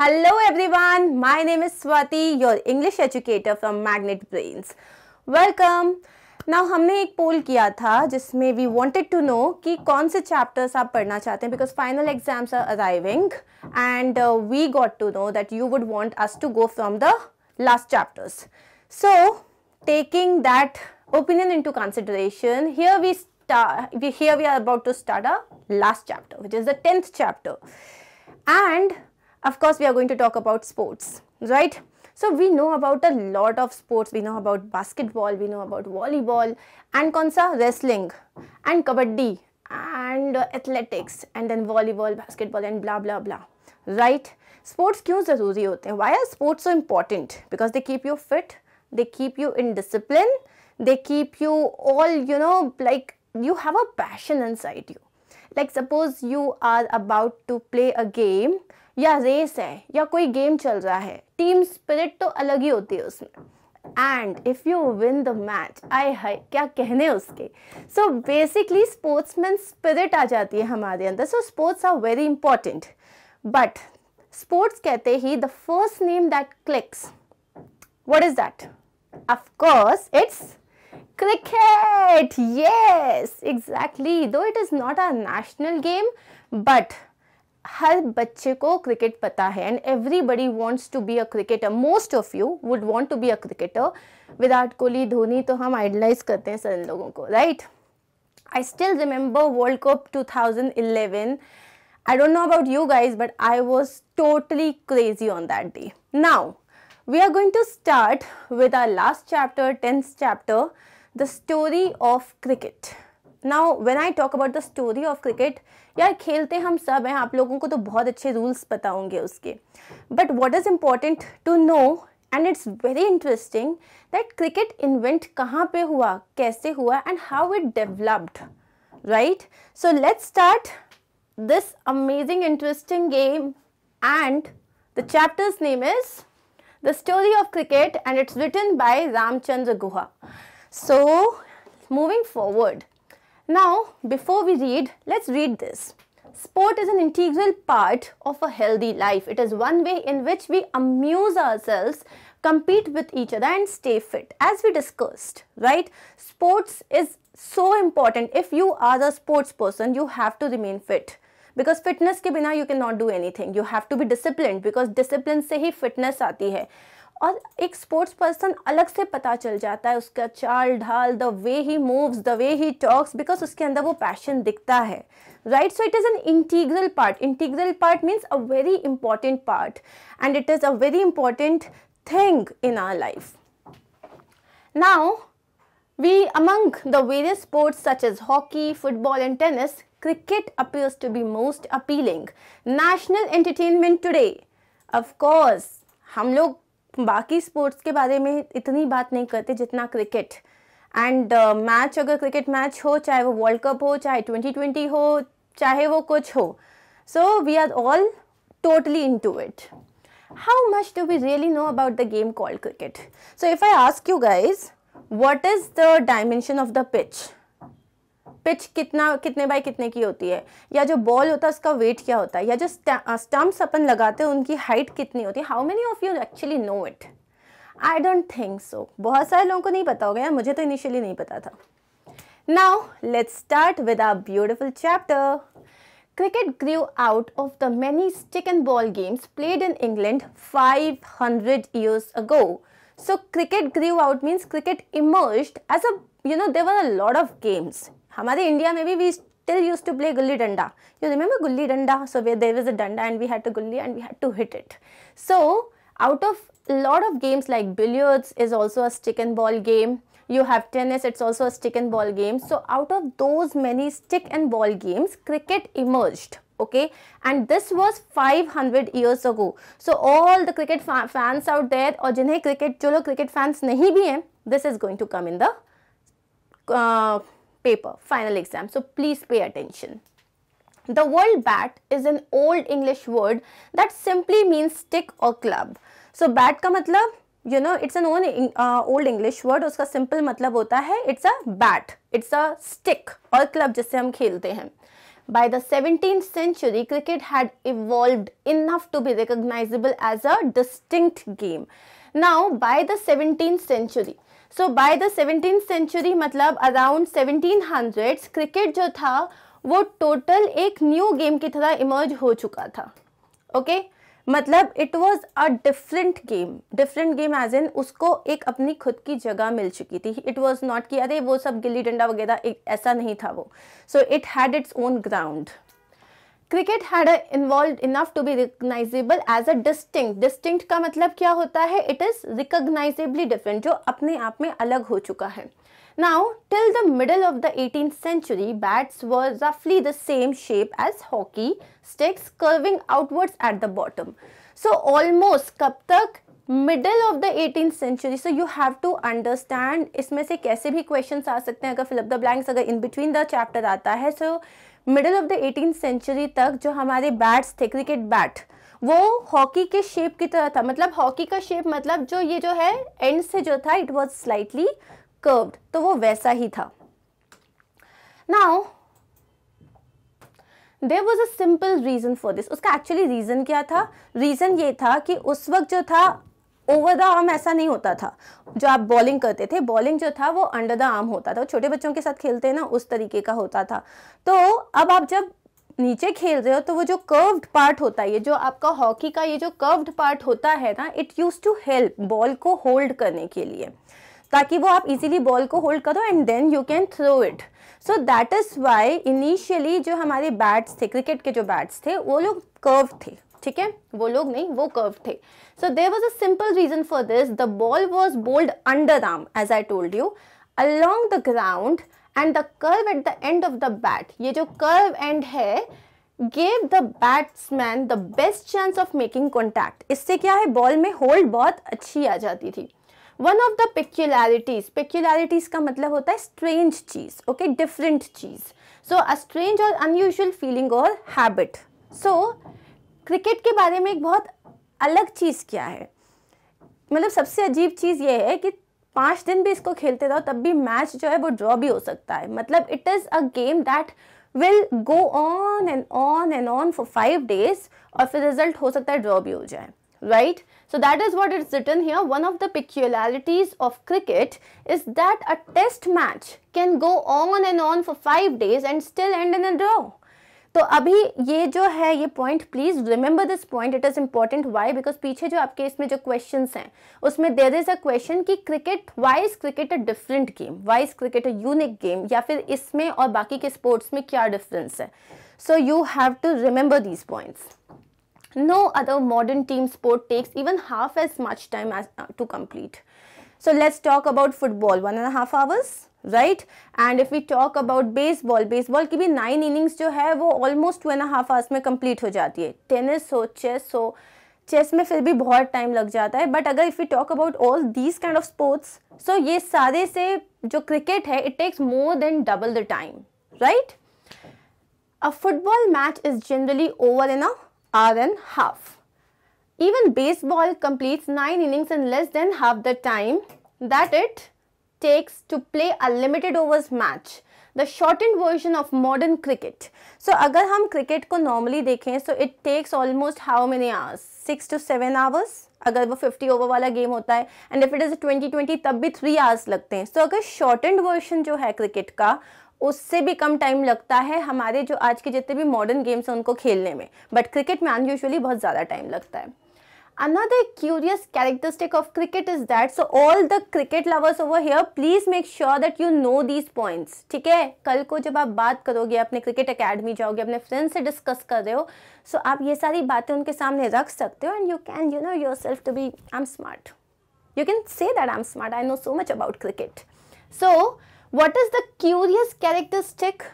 Hello everyone, my name is Swati, your English educator from Magnet Brains. Welcome. Now, हमने एक पोल किया था जिसमें वी वांटेड टू नो कि कौन से चैप्टर्स आप पढ़ना चाहते हैं because final exams are arriving and we got to know that you would want us to go from the last chapters so taking that opinion into consideration here we start we, here we are about to start our last chapter which is the 10th chapter and of course we are going to talk about sports, right? So we know about a lot of sports. We know about basketball, we know about volleyball and konsa wrestling and kabaddi and uh, athletics and then volleyball, basketball and blah blah blah, right? Sports क्यों ज़रूरी होते Why are sports so important? Because they keep you fit, they keep you in discipline, they keep you all you know like you have a passion inside you. Like suppose you are about to play a game या race है या कोई game चल रहा है team spirit तो अलग ही होती है उसमें and if you win the match I हाय क्या कहने उसके सो बेसिकली स्पोर्ट्समैन स्पिरिट आ जाती है हमारे अंदर so sports are very important but sports कहते ही the first name that clicks what is that of it's cricket cricket exactly though it is not a national game but हर बच्चे को क्रिकेट पता है and everybody wants to be a cricketer most of you would want to be a cricketer Virat Kohli Dhoni तो हम idolize करते हैं सर इन लोगों को right I still remember world cup two thousand eleven I don't know about you guys but I was totally crazy on that day now we are going to start with our last chapter tenth chapter the story of cricket now when I talk about the story of cricket यार खेलते हम सब हैं आप लोगों को तो बहुत अच्छे रूल्स पता होंगे उसके but what is important to know and it's very interesting that cricket invent कहाँ पे हुआ कैसे हुआ and how it developed right so let's start this amazing interesting game and the chapters name is the story of cricket and it's written by Ramachandra Guha so moving forward Now, before we read, let's read this. Sport is an integral part of a healthy life. It is one way in which we amuse ourselves, compete with each other and stay fit. As we discussed, right? Sports is so important. If you are the sports person, you have to remain fit. because fitness ke bina you cannot do anything. You have to be disciplined because discipline se hi fitness aati hai. और एक sports person अलग से पता चल जाता है उसका चाल ढाल द वे ही मूव्स द वे ही टॉक्स बिकॉज उसके अंदर वो पैशन दिखता है right so it is an integral part integral part means a very important part and it is a very important thing in our life now we among the various sports such as hockey football and tennis cricket appears to be most appealing national entertainment today of course hum log बाकी sports के बारे में इतनी बात नहीं करते जितना cricket and match uh, अगर क्रिकेट मैच हो चाहे वो वर्ल्ड कप हो चाहे ट्वेंटी ट्वेंटी हो चाहे वो कुछ हो so we are all totally into it how much do we really know about the game called cricket so if I ask you guys what is the dimension of the pitch pitch कितना कितने bye कितने की होती है या जो ball होता है उसका वेट क्या होता है या जो स्टम्प्स अपन लगाते हैं उनकी हाइट कितनी होती है how many of you actually know it I don't think so बहुत सारे लोगों को नहीं पता हो गया मुझे तो इनिशियली नहीं पता था now let's start with a beautiful chapter Cricket grew out of the many stick and ball games played in England 500 years ago. So cricket grew out means cricket emerged as a you know there were a lot of games हमारे India, maybe we still used to play gulli danda you remember gulli danda so where there was a danda and we had to gulli and we had to hit it so out of a lot of games like billiards is also a stick and ball game you have tennis it's also a stick and ball game so out of those many stick and ball games cricket emerged okay and this was 500 years ago so all the cricket fans out there or jinhe cricket jo log cricket fans nahi bhi hain this is going to come in the uh, paper, final exam. So please pay attention. The word bat is an old English word that simply means stick or club. So bat का मतलब know, it's an old, an old English word उसका simple मतलब होता है it's a bat, it's a stick or club जिससे हम खेलते हैं By the 17th century, cricket had evolved enough to be recognizable as a distinct game. Now, by the 17th century, so by the seventeen century मतलब around seventeen hundred cricket जो था वो total एक new game की तरह emerge हो चुका था ओके okay? मतलब it was a different game different game as an उसको एक अपनी खुद की जगह मिल चुकी थी इट वॉज नॉट कि अरे वो सब गिल्ली डंडा वगैरह ऐसा नहीं था वो so it had its own ground cricket had involve enough to be recognisable as a distinct distinct का मतलब क्या होता है इट इज रिकग्नाइजेबली डिफरेंट जो अपने आप में अलग हो चुका है now till the middle of the eighteen century bats were रफली the same shape as hockey sticks curving outwards at the bottom so almost कब तक middle of the eighteen century so you have to understand इसमें से कैसे भी question आ सकते हैं अगर फिलअप द ब्लैंक्स अगर इन बिटवीन द चैप्टर आता है so so middle of the eighteen century तक जो हमारे बैट्स थे क्रिकेट बैट वो हॉकी के शेप की तरह था मतलब हॉकी का शेप मतलब जो ये जो है एंड से जो था इट वॉज स्लाइटली कर्व्ड तो वो वैसा ही था now there was a simple reason for this उसका एक्चुअली रीज़न क्या था रीज़न ये था कि उस वक्त जो था ओवर द आर्म ऐसा नहीं होता था जो आप बॉलिंग करते थे बॉलिंग जो था वो अंडर द आर्म होता था छोटे बच्चों के साथ खेलते हैं ना उस तरीके का होता था तो अब आप जब नीचे खेल रहे हो तो वो जो कर्व्ड पार्ट होता है ये जो आपका हॉकी का ये जो कर्व्ड पार्ट होता है ना it use to help ball को होल्ड करने के लिए ताकि वो आप इजीली बॉल को होल्ड करो and then you can throw it so that is why initially जो हमारे बैट्स थे क्रिकेट के जो बैट्स थे वो लोग कर्व थे ठीक है वो लोग नहीं वो कर्व थे so there was a simple reason for this the ball was bowled underarm as I told you along the ground and the curve at the end of the bat ये जो curve end है gave the batsman the best chance of making contact इससे क्या है ball में hold बहुत अच्छी आ जाती थी one of the peculiarities peculiarities का मतलब होता है स्ट्रेंज चीज ओके डिफरेंट चीज सो अ स्ट्रेंज और अनयूजल फीलिंग और हैबिट सो क्रिकेट के बारे में एक बहुत अलग चीज़ क्या है मतलब सबसे अजीब चीज़ ये है कि पाँच दिन भी इसको खेलते रहो तब भी मैच जो है वो ड्रॉ भी हो सकता है मतलब it is a game that will go on and on and on for five days और फिर रिजल्ट हो सकता है ड्रॉ भी हो जाए right so that is what it's written here one of the peculiarities of cricket is that a test match can go on and on for five days and still end in a तो अभी ये जो है ये point please remember this point it is important why because पीछे जो आपके इसमें जो क्वेश्चन हैं उसमें देर इज़ अ क्वेश्चन कि cricket why is cricket a different game why is cricket a unique game या फिर इसमें और बाकी के स्पोर्ट्स में क्या डिफरेंस है so you have to remember these points no other modern team sport takes even half as much time as to complete so let's talk about football one and half hours right and if we talk about baseball baseball की भी nine innings जो है वो almost two and half hours में complete हो जाती है tennis हो चेस हो चेस में फिर भी बहुत टाइम लग जाता है बट अगर if you talk about all these kind of sports so ये सारे से जो क्रिकेट है it takes more than double the time right a football match is generally over in an hour and half even baseball completes 9 innings in less than half the time that it takes to play a limited overs match the shortened version of modern cricket so अगर हम cricket को normally देखें so it takes almost how many hours six to seven hours अगर वो fifty over वाला game होता है and if it is twenty twenty तब भी थ्री आवर्स लगते हैं सो so, अगर शॉर्ट एंड वर्जन जो है क्रिकेट का उससे भी कम टाइम लगता है हमारे जो आज के जितने भी मॉडर्न गेम्स हैं उनको खेलने में बट क्रिकेट में अनयूजली बहुत ज़्यादा टाइम लगता है another curious characteristic of cricket is that so all the cricket lovers over here please make sure that you know these points ठीक कल को जब आप बात करोगे अपने cricket academy जाओगे अपने friends से discuss कर रहे हो so आप ये सारी बातें उनके सामने रख सकते हो and you can you know yourself to be I'm smart you can say that I'm smart I know so much about cricket so what is the curious characteristic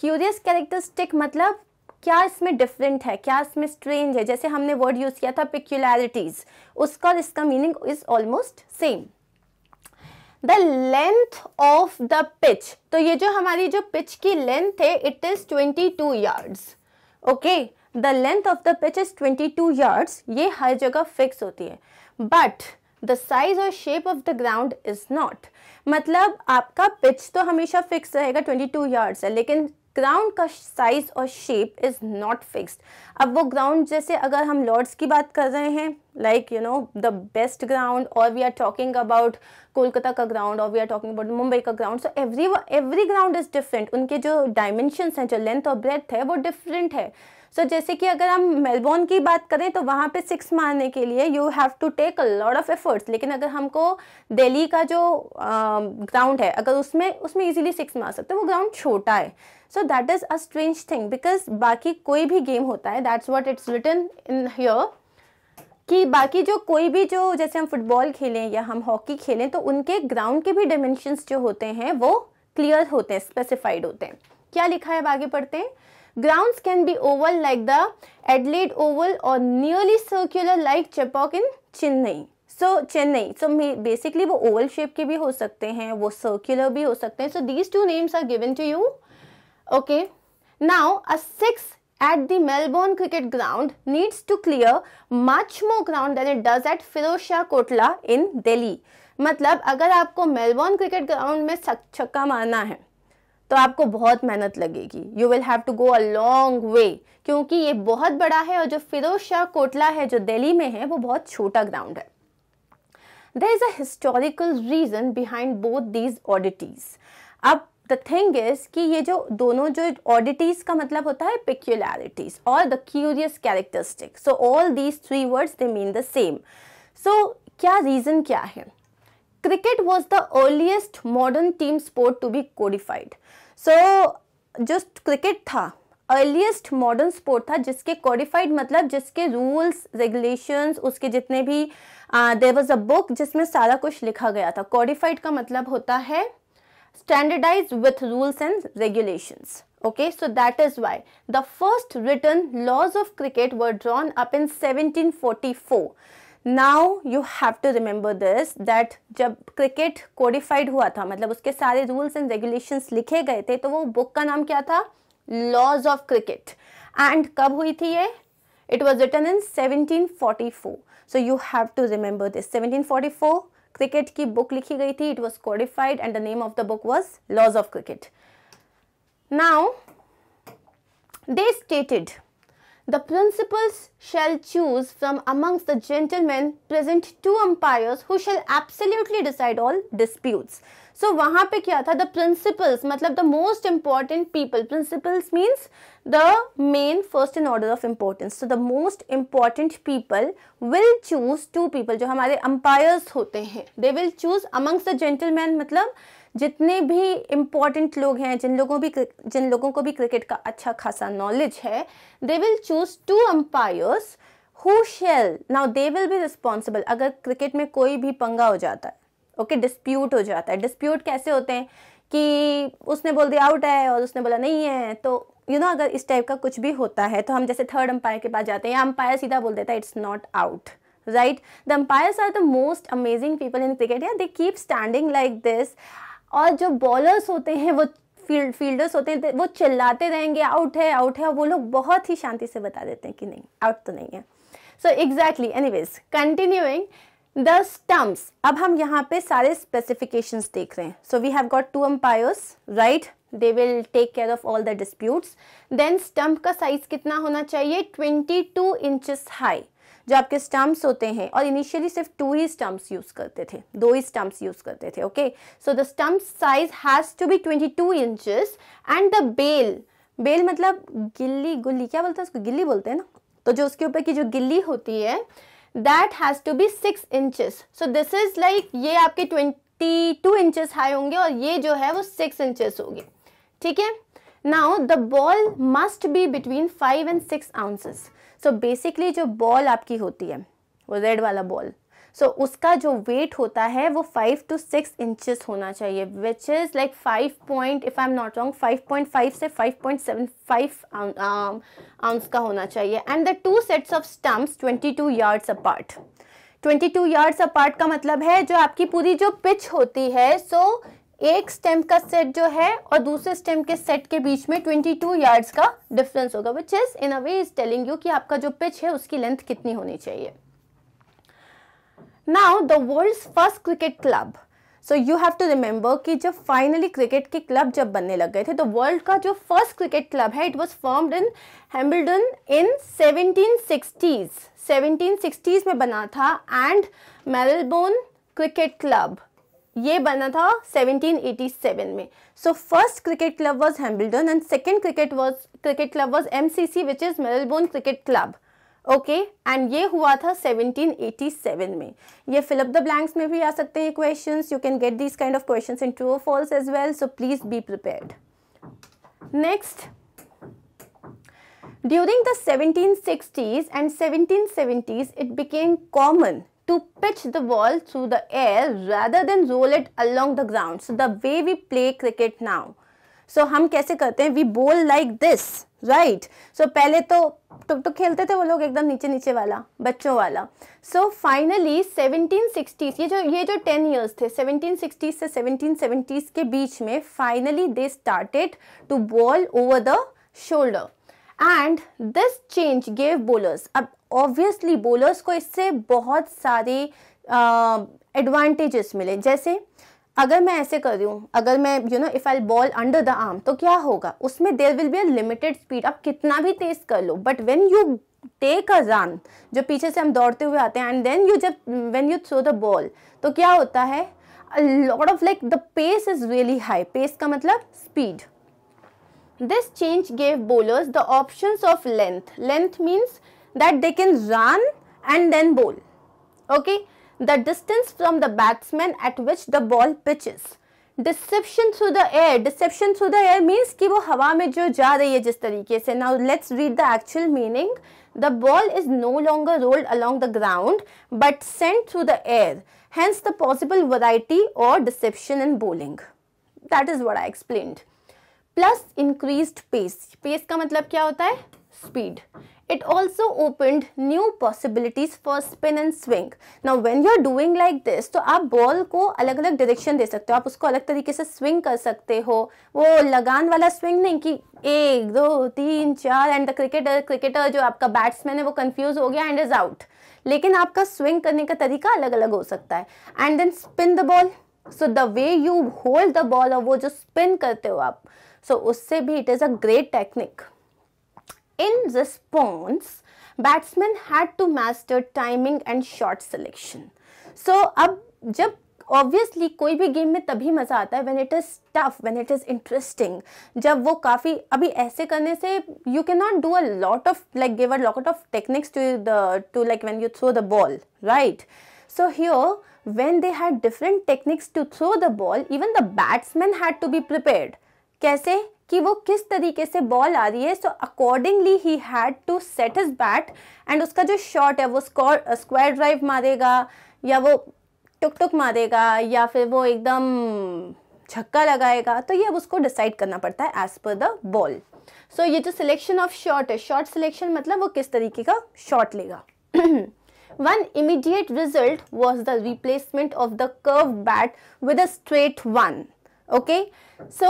curious characteristic मतलब क्या इसमें डिफरेंट है क्या इसमें strange है जैसे हमने word use किया था पिक्यूलैरिटीज़ उसका और इसका meaning is almost same the length of the pitch तो ये जो हमारी जो पिच की लेंथ है it is twenty two yards okay the length of the pitch is twenty two yards ये हर जगह फिक्स होती है बट द साइज और shape of the ground is not मतलब आपका पिच तो हमेशा फिक्स रहेगा ट्वेंटी टू यार्ड्स है लेकिन ग्राउंड का साइज और शेप इज नॉट फिक्स्ड अब वो ग्राउंड जैसे अगर हम लॉर्ड्स की बात कर रहे हैं like you know the best ground और we are talking about Kolkata का ग्राउंड और we are talking about Mumbai का ground so every every ground is different उनके जो डायमेंशन हैं जो लेंथ और ब्रेथ है वो डिफरेंट है सो so, जैसे कि अगर हम मेलबोर्न की बात करें तो वहाँ पे सिक्स मारने के लिए you have to take a lot of efforts लेकिन अगर हमको दिल्ली का जो ग्राउंड है अगर उसमें उसमें इजीली सिक्स मार सकते हैं वो ग्राउंड छोटा है so that is a strange thing because बाकी कोई भी गेम होता है that's what it's written in your कि बाकी जो कोई भी जो जैसे हम फुटबॉल खेलें या हम हॉकी खेलें तो उनके ग्राउंड के भी डायमेंशन जो होते हैं वो क्लियर होते हैं स्पेसिफाइड होते हैं क्या लिखा है अब आगे पढ़ते हैं ground can be oval like the Adelaide oval और nearly circular like Chepauk in Chennai so Chennai so basically वो ओवल शेप के भी हो सकते हैं वो सर्क्यूलर भी हो सकते हैं so these two names are given to you Okay. Now, a six at the Melbourne cricket ground needs to clear much more ground than it does at Firoz Kotla in Delhi. मतलब अगर आपको Melbourne cricket ground में छक्का मारना है तो आपको बहुत मेहनत लगेगी you will have to go a long way क्योंकि ये बहुत बड़ा है और जो फिरोज शाह कोटला है जो दिल्ली में है वो बहुत छोटा ग्राउंड है there is a historical reason behind both these oddities अब थिंग इज कि ये जो दोनों जो ऑडिटीज का मतलब होता है पिक्यूलैरिटीज और the curious characteristic so all these three words they mean the same so क्या रीज़न क्या है cricket was the earliest modern team sport to be codified so जो क्रिकेट था अर्लीस्ट मॉडर्न स्पोर्ट था जिसके कोडिफाइड मतलब जिसके रूल्स रेगुलेशंस उसके जितने भी देर वॉज अ बुक जिसमें सारा कुछ लिखा गया था कोडिफाइड का मतलब होता है standardized with rules and regulations. Okay, so that is why the first written laws of cricket were drawn up in 1744. Now you have to remember this that जब cricket codified हुआ था मतलब उसके सारे rules and regulations लिखे गए थे तो वो book का laws of cricket and कब हुई थी ये it was written in 1744 so you have to remember this 1744 cricket की बुक लिखी It was codified, and the name of the book was Laws of Cricket. now they stated the principals shall choose from amongst the gentlemen present two umpires who shall absolutely decide all disputes so so, वहां पे क्या था the principals मतलब the most important people principals means the main first in order of importance so the most important people will choose two people जो हमारे umpires होते हैं they will choose amongst the gentleman मतलब जितने भी important लोग हैं जिन लोगों भी जिन लोगों को भी क्रिकेट का अच्छा खासा नॉलेज है they will choose two umpires who shall now they will be responsible अगर क्रिकेट में कोई भी पंगा हो जाता है ओके डिस्प्यूट हो जाता है डिस्प्यूट कैसे होते हैं कि उसने बोल दिया आउट है और उसने बोला नहीं है तो यू you नो know, अगर इस टाइप का कुछ भी होता है तो हम जैसे थर्ड अंपायर के पास जाते हैं या अंपायर सीधा बोल देता है it's not out right the umpires are the most amazing people in cricket या they keep standing like this और जो बॉलर्स होते हैं वो फील्ड फील्डर्स होते हैं वो चिल्लाते रहेंगे आउट है आउट है वो लोग बहुत ही शांति से बता देते हैं कि नहीं आउट तो नहीं है so exactly anyways continuing the stumps अब हम यहाँ पे सारे स्पेसिफिकेशन देख रहे हैं so we have got two umpires right they will take care of all the disputes then stump का साइज कितना होना चाहिए ट्वेंटी टू इंचज हाई जो आपके स्टम्प्स होते हैं और इनिशियली सिर्फ टू ही स्टम्प्स यूज़ करते थे दो ही स्टम्प्स यूज़ करते थे okay so the stump size has to be twenty two inches and the bail bail मतलब गिल्ली गुल्ली क्या बोलते हैं उसको गिल्ली बोलते हैं ना तो जो उसके ऊपर की जो गिल्ली होती है that has to be six inches so this is like ये आपके ट्वेंटी टू इंचेस हाई होंगे और ये जो है वो सिक्स इंचिस होगी ठीक है now the ball must be between five and six ounces so basically जो बॉल आपकी होती है वो रेड वाला बॉल सो so, उसका जो वेट होता है वो फाइव टू सिक्स इंचज होना चाहिए which is like five point if I am not wrong five point five से five point seven five ounce का होना चाहिए and the two sets of stumps twenty two yards apart two yards apart का मतलब है जो आपकी पूरी जो पिच होती है सो so एक स्टेम का सेट जो है और दूसरे स्टेम के सेट के बीच में 22 यार्ड्स का डिफरेंस होगा which is in a way is telling you कि आपका जो पिच है उसकी लेंथ कितनी होनी चाहिए Now the world's first cricket club. So you have to remember कि जब finally cricket club जब बनने लग गए थे, first cricket club it was formed in Hambledon in 1760s. 1760s में बना and Melbourne cricket club. ये बना था 1787 में. So first cricket club was Hambledon and second cricket was cricket club was MCC which is Melbourne cricket club. Okay and ये हुआ था 1787 में ये फिलअप द ब्लैंक्स में भी आ सकते हैं question you can get this kind of questions in true false as well so please be prepared next during the 1760s and 1770s it became common to pitch the ball through the air rather than roll it along the ground so the way we play cricket now so हम कैसे करते हैं we bowl like this right right. So so, पहले तो टुक तो, टुक तो खेलते थे वो लोग एकदम नीचे नीचे वाला बच्चों वाला सो फाइनली सिक्सटीज ये जो ये जो टेन ईयर्स थे सिक्सटीज से सेवेंटीज के बीच में finally they started to bowl over the shoulder and this change gave bowlers अब ऑब्वियसली बोलर्स को इससे बहुत सारे एडवांटेजेस uh, मिले जैसे अगर मैं ऐसे करूँ अगर मैं you know if I bowl under the arm तो क्या होगा उसमें there will be a limited speed आप कितना भी तेज़ कर लो but when you take a run जो पीछे से हम दौड़ते हुए आते हैं एंड देन यू जब when you throw the ball तो क्या होता है lord of like the pace is really high pace का मतलब speed change gave bowlers the option of length length means that they can run and then bowl okay okay the distance from the batsman at which the ball pitches deception through the air deception through the air means ki wo hawa mein jo ja rahi hai jis tarike se now let's read the actual meaning the ball is no longer rolled along the ground but sent through the air hence the possible variety or deception in bowling that is what i explained plus increased pace pace ka matlab kya hota hai speed it also opened new possibilities for spin and swing. Now when you are doing like this तो आप ball को अलग अलग direction दे सकते हो आप उसको अलग तरीके से स्विंग कर सकते हो वो लगान वाला स्विंग नहीं कि एक दो तीन चार एंड द क्रिकेटर क्रिकेटर जो आपका बैट्समैन है वो कंफ्यूज हो गया एंड इज आउट लेकिन आपका स्विंग करने का तरीका अलग अलग हो सकता है and then spin the ball so the way you hold the ball और वो जो स्पिन करते हो आप सो so उससे भी it is a great technique In response, batsmen had to master timing and shot selection. So, ab, jab obviously कोई भी game में तभी मजा आता है when it is tough, when it is interesting. जब वो काफी अभी ऐसे करने से you cannot do a lot of like give a lot of techniques to the to like when you throw the ball, right? So here, when they had different techniques to throw the ball, even the batsmen had to be prepared. कैसे कि वो किस तरीके से ball आ रही है so accordingly ही had to set his bat and उसका जो शॉट है वो स्क्वायर ड्राइव uh, मारेगा या वो टुक टुक मारेगा या फिर वो एकदम छक्का लगाएगा तो ये अब उसको डिसाइड करना पड़ता है as per the ball so ये जो सिलेक्शन ऑफ शॉट है शॉर्ट सिलेक्शन मतलब वो किस तरीके का शॉट लेगा one immediate result was the replacement of the curve bat with a straight one okay so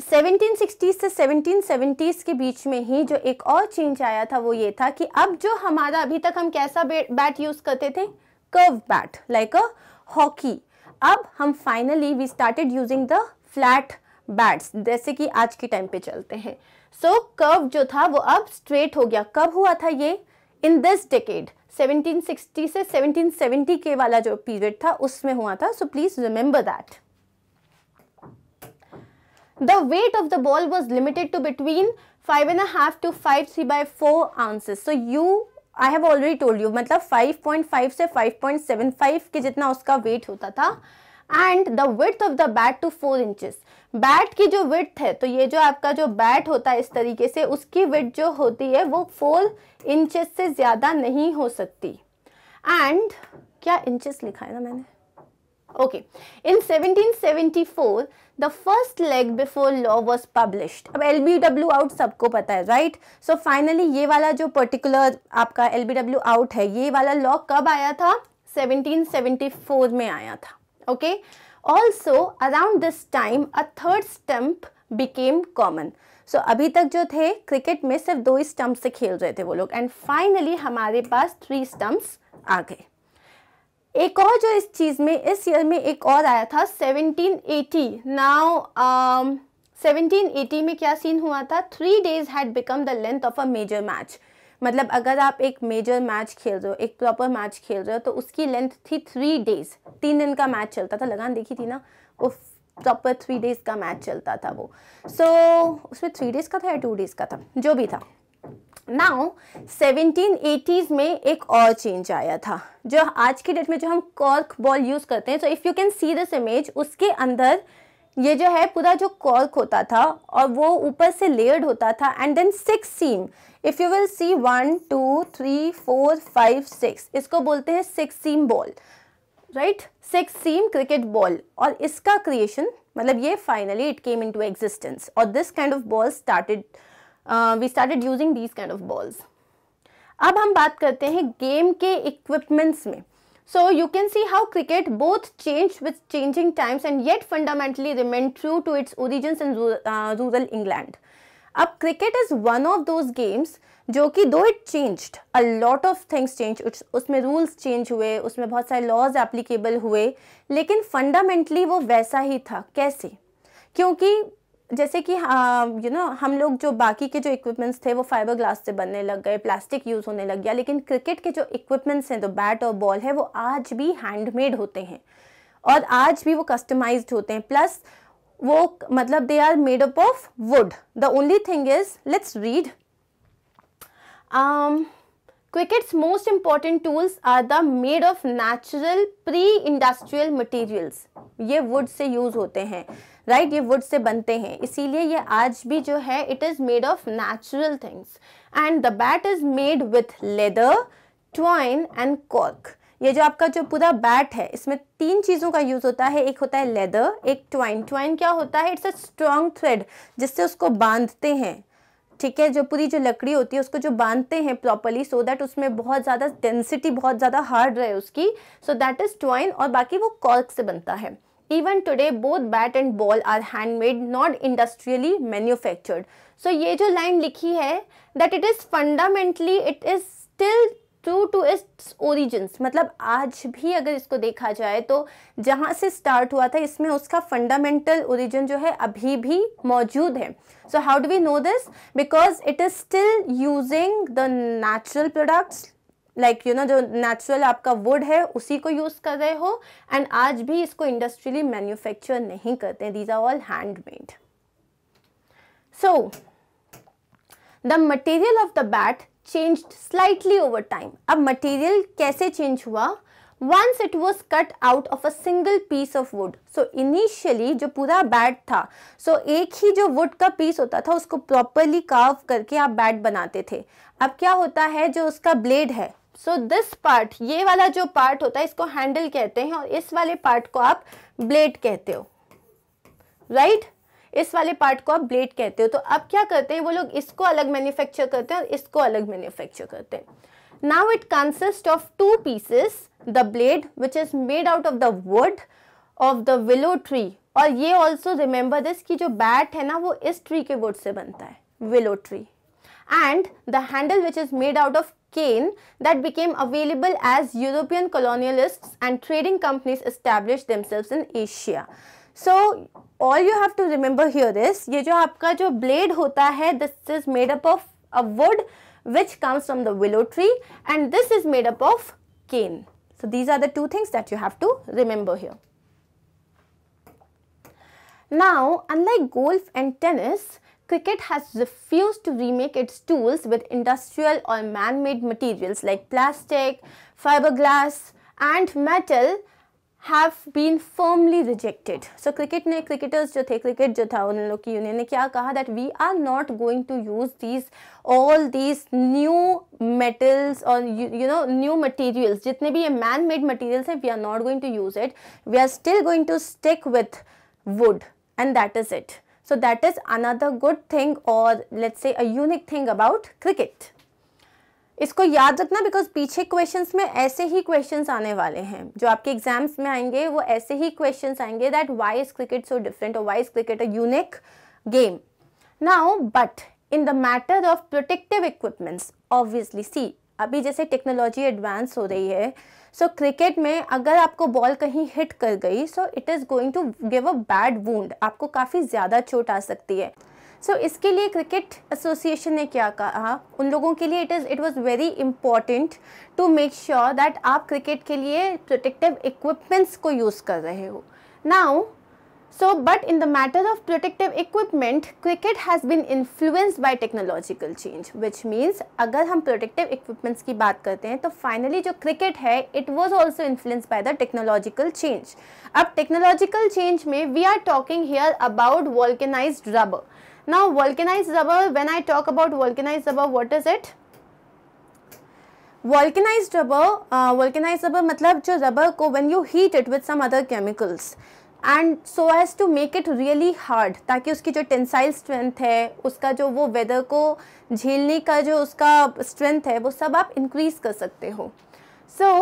1760 से 1770 के बीच में ही जो एक और चेंज आया था वो ये था कि अब जो हमारा अभी तक हम कैसा बैट यूज़ करते थे curve bat like a hockey अब हम finally we started using the flat bats जैसे कि आज के टाइम पे चलते हैं सो so, कर्व जो था वो अब स्ट्रेट हो गया कब हुआ था ये इन दिस डेकेड 1760 से 1770 के वाला जो पीरियड था उसमें हुआ था so please remember that The weight of the ball was limited to between five and a half to five three by four ounces. So you I have already told you मतलब 5.5 से 5.75 के जितना उसका weight होता था and the width of the bat two four inches bat की जो with है तो ये जो आपका जो बैट होता है इस तरीके से उसकी विथ जो होती है वो फोर इंचज से ज़्यादा नहीं हो सकती एंड क्या इंचज लिखा है ना मैंने Okay, in 1774, the first leg before law was published. अब एल बी डब्ल्यू आउट सबको पता है राइट सो फाइनली ये वाला जो पर्टिकुलर आपका एल बी डब्ल्यू आउट है ये वाला लॉ कब आया था 1774 में आया था okay also around this time a third stump became common so अभी तक जो थे क्रिकेट में सिर्फ दो ही स्टम्प से खेल रहे थे वो लोग एंड फाइनली हमारे पास थ्री स्टम्प्स आ गए एक और जो इस चीज़ में इस ईयर में एक और आया था 1780 नाउ um, 1780 में क्या सीन हुआ था three days had become the length of a major match मतलब अगर आप एक मेजर मैच खेल रहे हो एक प्रॉपर मैच खेल रहे हो तो उसकी लेंथ थी थ्री डेज तीन दिन का मैच चलता था लगान देखी थी ना वो प्रॉपर थ्री डेज का मैच चलता था वो सो so, उसमें थ्री डेज का था या टू डेज का था जो भी था नाउ 1780s में एक और चेंज आया था जो आज की डेट में जो हम कॉर्क बॉल यूज़ करते हैं so if you can see this image उसके अंदर ये जो है पूरा जो कॉर्क होता था और वो ऊपर से लेयर्ड होता था and then six seam if you will see one two three four five six इसको बोलते हैं six seam ball right six seam cricket ball और इसका क्रिएशन मतलब ये finally it came into existence और this kind of ball started we started using these kind of balls अब हम बात करते हैं गेम के इक्विपमेंट्स में so you can see how cricket both change with changing times and yet fundamentally remain true to its origin in rural England अब cricket is one of those games जो कि though it changed a lot of things change उसमें rules change हुए उसमें बहुत सारे laws applicable हुए लेकिन फंडामेंटली वो वैसा ही था कैसे क्योंकि जैसे कि यू हाँ, नो हम लोग जो बाकी के जो इक्विपमेंट्स थे वो फाइबर ग्लास से बनने लग गए प्लास्टिक यूज़ होने लग गया लेकिन क्रिकेट के जो इक्विपमेंट्स हैं तो बैट और बॉल है वो आज भी हैंडमेड होते हैं और आज भी वो कस्टमाइज होते हैं प्लस वो मतलब they are made up of wood the only thing is let's read cricket's most important tools are the made of natural pre industrial materials ये वुड से यूज होते हैं राइट ये वुड से बनते हैं इसीलिए ये आज भी जो है it is made of natural things and the bat is made with leather twine and cork ये जो आपका जो पूरा बैट है इसमें तीन चीज़ों का यूज़ होता है एक होता है लेदर एक ट्वाइन ट्वाइन क्या होता है इट्स अ स्ट्रॉन्ग थ्रेड जिससे उसको बांधते हैं ठीक है जो पूरी जो लकड़ी होती है उसको जो बांधते हैं प्रॉपरली सो दैट उसमें बहुत ज़्यादा डेंसिटी बहुत ज़्यादा हार्ड रहे उसकी सो दैट इज़ ट्वाइन और बाकी वो कॉर्क से बनता है even today both bat and ball are handmade not industrially manufactured so ये जो लाइन लिखी है that it is fundamentally it is still true to its origins मतलब आज भी अगर इसको देखा जाए तो जहाँ से स्टार्ट हुआ था इसमें उसका फंडामेंटल ओरिजिन जो है अभी भी मौजूद है so how do we know this because it is still using the natural products like you know जो नेचुरल आपका वुड है उसी को यूज़ कर रहे हो एंड आज भी इसको इंडस्ट्रियली मैन्युफैक्चर नहीं करते these are all handmade so the material of the bat change slightly over time अब मटेरियल कैसे चेंज हुआ once it was cut out of a single piece of wood so initially जो पूरा bat था so एक ही जो would का piece होता था उसको प्रॉपरली काव करके आप बैट बनाते थे अब क्या होता है जो उसका ब्लेड है सो दिस पार्ट ये वाला जो पार्ट होता है इसको हैंडल कहते हैं और इस वाले पार्ट को आप ब्लेड कहते हो राइट right? इस वाले पार्ट को आप ब्लेड कहते हो तो अब क्या करते हैं वो लोग इसको अलग मैन्युफैक्चर करते हैं और इसको अलग मैन्युफैक्चर करते हैं now it consist of two pieces the blade which is made out of the wood of the willow tree और ये ऑल्सो रिमेंबर दिस कि जो बैट है ना वो इस ट्री के वुड से बनता है willow tree and the handle which is made out of cane that became available as European colonialists and trading companies established themselves in Asia. So all you have to remember here is ये जो blade होता है this is made up of a wood which comes from the willow tree and this is made up of cane. So these are the two things that you have to remember here. Now unlike golf and tennis, Cricket has refused to remake its tools with industrial or man-made materials like plastic, fiberglass and metal have been firmly rejected. So cricket ne cricketers jo the cricket jo tha unlo ki union ne kya kaha that we are not going to use these all these new metals or you, know new materials jitne bhi a man made materials hai we are not going to use it we are still going to stick with wood and that is it. So that is another good thing or let's say a unique thing about cricket. इसको याद रखना because पीछे questions में ऐसे ही questions आने वाले हैं जो आपके एग्जाम्स में आएंगे वो ऐसे ही क्वेश्चंस आएंगे that why is cricket so different और why is cricket a unique game now but in the matter of protective equipments obviously see अभी जैसे टेक्नोलॉजी एडवांस हो रही है सो so, क्रिकेट में अगर आपको बॉल कहीं हिट कर गई so it is going to give a bad wound आपको काफ़ी ज़्यादा चोट आ सकती है सो so, इसके लिए क्रिकेट एसोसिएशन ने क्या कहा उन लोगों के लिए it is it was very important to make sure that आप क्रिकेट के लिए प्रोटेक्टिव इक्विपमेंट्स को यूज़ कर रहे हो now So, but in the matter of protective equipment, cricket has been influenced by technological change, which means agar hum protective equipments ki baat karte hain, finally jo cricket hai, it was also influenced by the technological change. Ab technological change में we are talking here about vulcanized rubber. Now vulcanized rubber, when I talk about vulcanized rubber, what is it? Vulcanized rubber, uh, volcanized rubber matlab jo rubber ko when you heat it with some other chemicals, and so has to make it really hard ताकि उसकी जो tensile strength है उसका जो वो weather को झेलने का जो उसका स्ट्रेंथ है वो सब आप इंक्रीज कर सकते हो so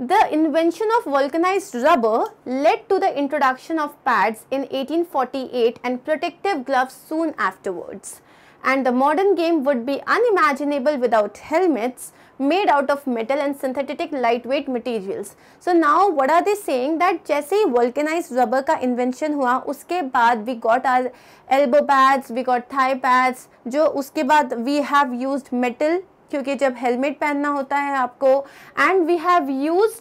the invention of vulcanised rubber led to the introduction of pads in 1848 and protective gloves soon afterwards and the modern game would be unimaginable without helmets made out of metal and synthetic lightweight materials. So now what are they saying that जैसे ही वर्ल्कनाइज rubber का invention हुआ उसके बाद we got our elbow pads we got thigh pads जो उसके बाद we have use metal क्योंकि जब हेलमेट पहनना होता है आपको and we have use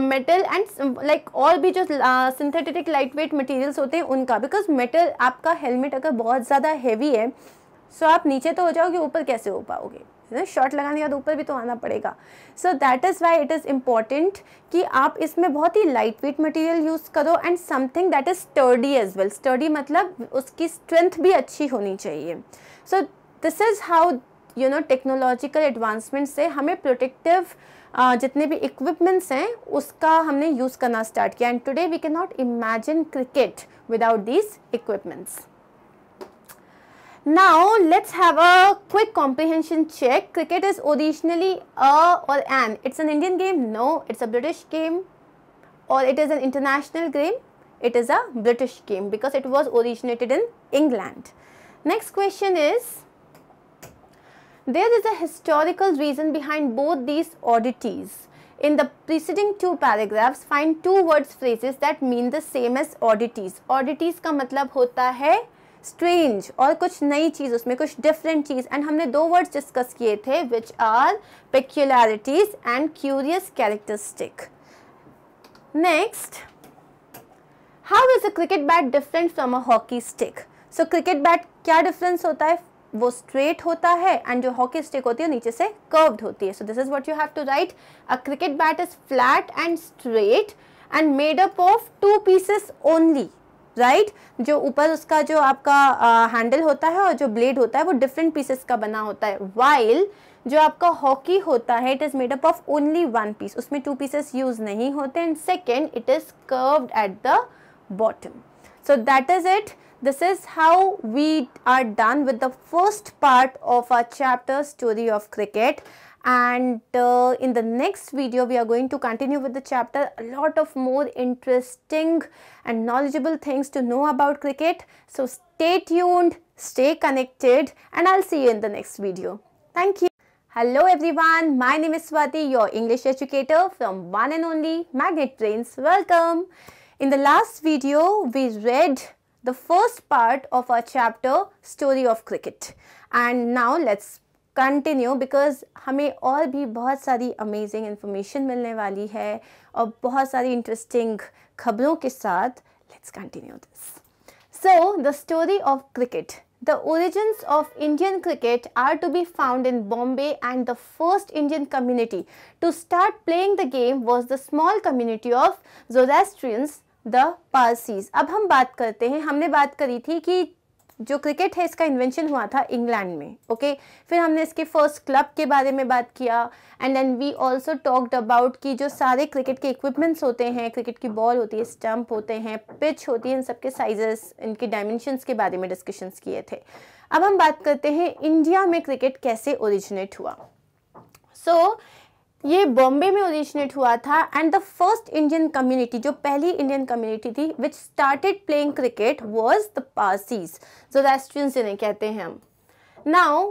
metal and like और भी जो सिंथेटिक लाइट वेट मटीरियल्स होते हैं उनका बिकॉज मेटल आपका हेलमेट अगर बहुत ज़्यादा हैवी है सो so आप नीचे तो हो जाओगे ऊपर कैसे हो पाओगे यू नो शॉर्ट लगाने के बाद ऊपर भी तो आना पड़ेगा so that is why it is important कि आप इसमें बहुत ही लाइट वेट मटीरियल यूज़ करो and something that is sturdy as well sturdy मतलब उसकी स्ट्रेंथ भी अच्छी होनी चाहिए so this is how you know technological advancement से हमें प्रोटेक्टिव uh, जितने भी इक्विपमेंट्स हैं उसका हमने यूज़ करना स्टार्ट किया and today we can not imagine cricket without these equipments Now let's have a quick comprehension check. Cricket is originally a or an. It's an Indian game? No. It's a British game or it is an international game? It is a British game because it was originated in England. Next question is, there is a historical reason behind both these oddities. In the preceding two paragraphs, find two words phrases that mean the same as oddities. Oddities का मतलब होता है strange और कुछ नई चीज़ उसमें कुछ different cheese and हमने दो वर्ड्स डिस्कस किए थे which are peculiarities and curious characteristic next how is a cricket bat different from a hockey stick so cricket bat क्या डिफरेंस होता है वो स्ट्रेट होता है एंड जो हॉकी स्टिक होती है नीचे से कर्व्ड होती है so this is what you have to write a cricket bat is flat and straight and made up of two pieces only right right? जो ऊपर उसका जो आपका हैंडल uh, होता है और जो ब्लेड होता है वो डिफरेंट पीसेस का बना होता है वाइल जो आपका हॉकी होता है it is made up of only one piece उसमें टू पीसेस यूज नहीं होते and second it is curved at the bottom so that is it this is how we are done with the first part of our chapter story of cricket and uh, in the next video we are going to continue with the chapter a lot of more interesting and knowledgeable things to know about cricket so stay tuned stay connected and i'll see you in the next video thank you hello everyone my name is swati your english educator from one and only magnet trains welcome in the last video we read the first part of our chapter story of cricket and now let's continue because हमें और भी बहुत सारी amazing information मिलने वाली है और बहुत सारी इंटरेस्टिंग खबरों के साथ let's continue this so the story of cricket the origins of Indian cricket are to be found in Bombay and the first Indian community to start playing the game was the small community of Zoroastrians the Parsis अब हम बात करते हैं हमने बात करी थी कि जो क्रिकेट है इसका इन्वेंशन हुआ था इंग्लैंड में ओके okay? फिर हमने इसके फर्स्ट क्लब के बारे में बात किया and then we also talked about कि जो सारे क्रिकेट के इक्विपमेंट्स होते हैं क्रिकेट की बॉल होती है स्टम्प होते हैं पिच होती है इन सबके साइजेस इनके डायमेंशंस के बारे में डिस्कशंस किए थे अब हम बात करते हैं इंडिया में क्रिकेट कैसे ओरिजिनेट हुआ सो so, ये बॉम्बे में ओरिजिनेट हुआ था and the first Indian community जो पहली इंडियन कम्युनिटी थी which started playing cricket was the Parsis Zoroastrians जिन्हें कहते हैं हम now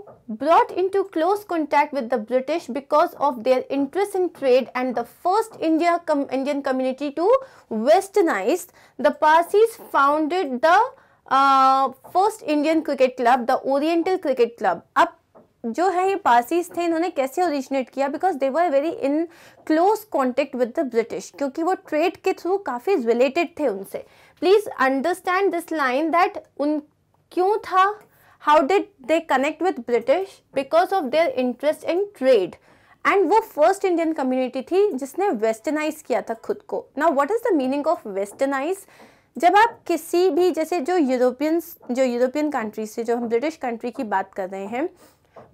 brought into close contact with the British because of their interest in trade and the first India Indian community to westernise the Parsis founded the first Indian cricket club the Oriental Cricket Club अब जो है ये Parsis थे इन्होंने कैसे originate किया because they were very in close contact with the British क्योंकि वो ट्रेड के थ्रू काफ़ी रिलेटेड थे उनसे please understand this line that उन क्यों था how did they connect with British because of their interest in trade and वो फर्स्ट इंडियन कम्युनिटी थी जिसने वेस्टर्नाइज किया था खुद को ना what is the meaning of westernise जब आप किसी भी जैसे जो यूरोपियंस जो यूरोपियन कंट्री से जो हम ब्रिटिश कंट्री की बात कर रहे हैं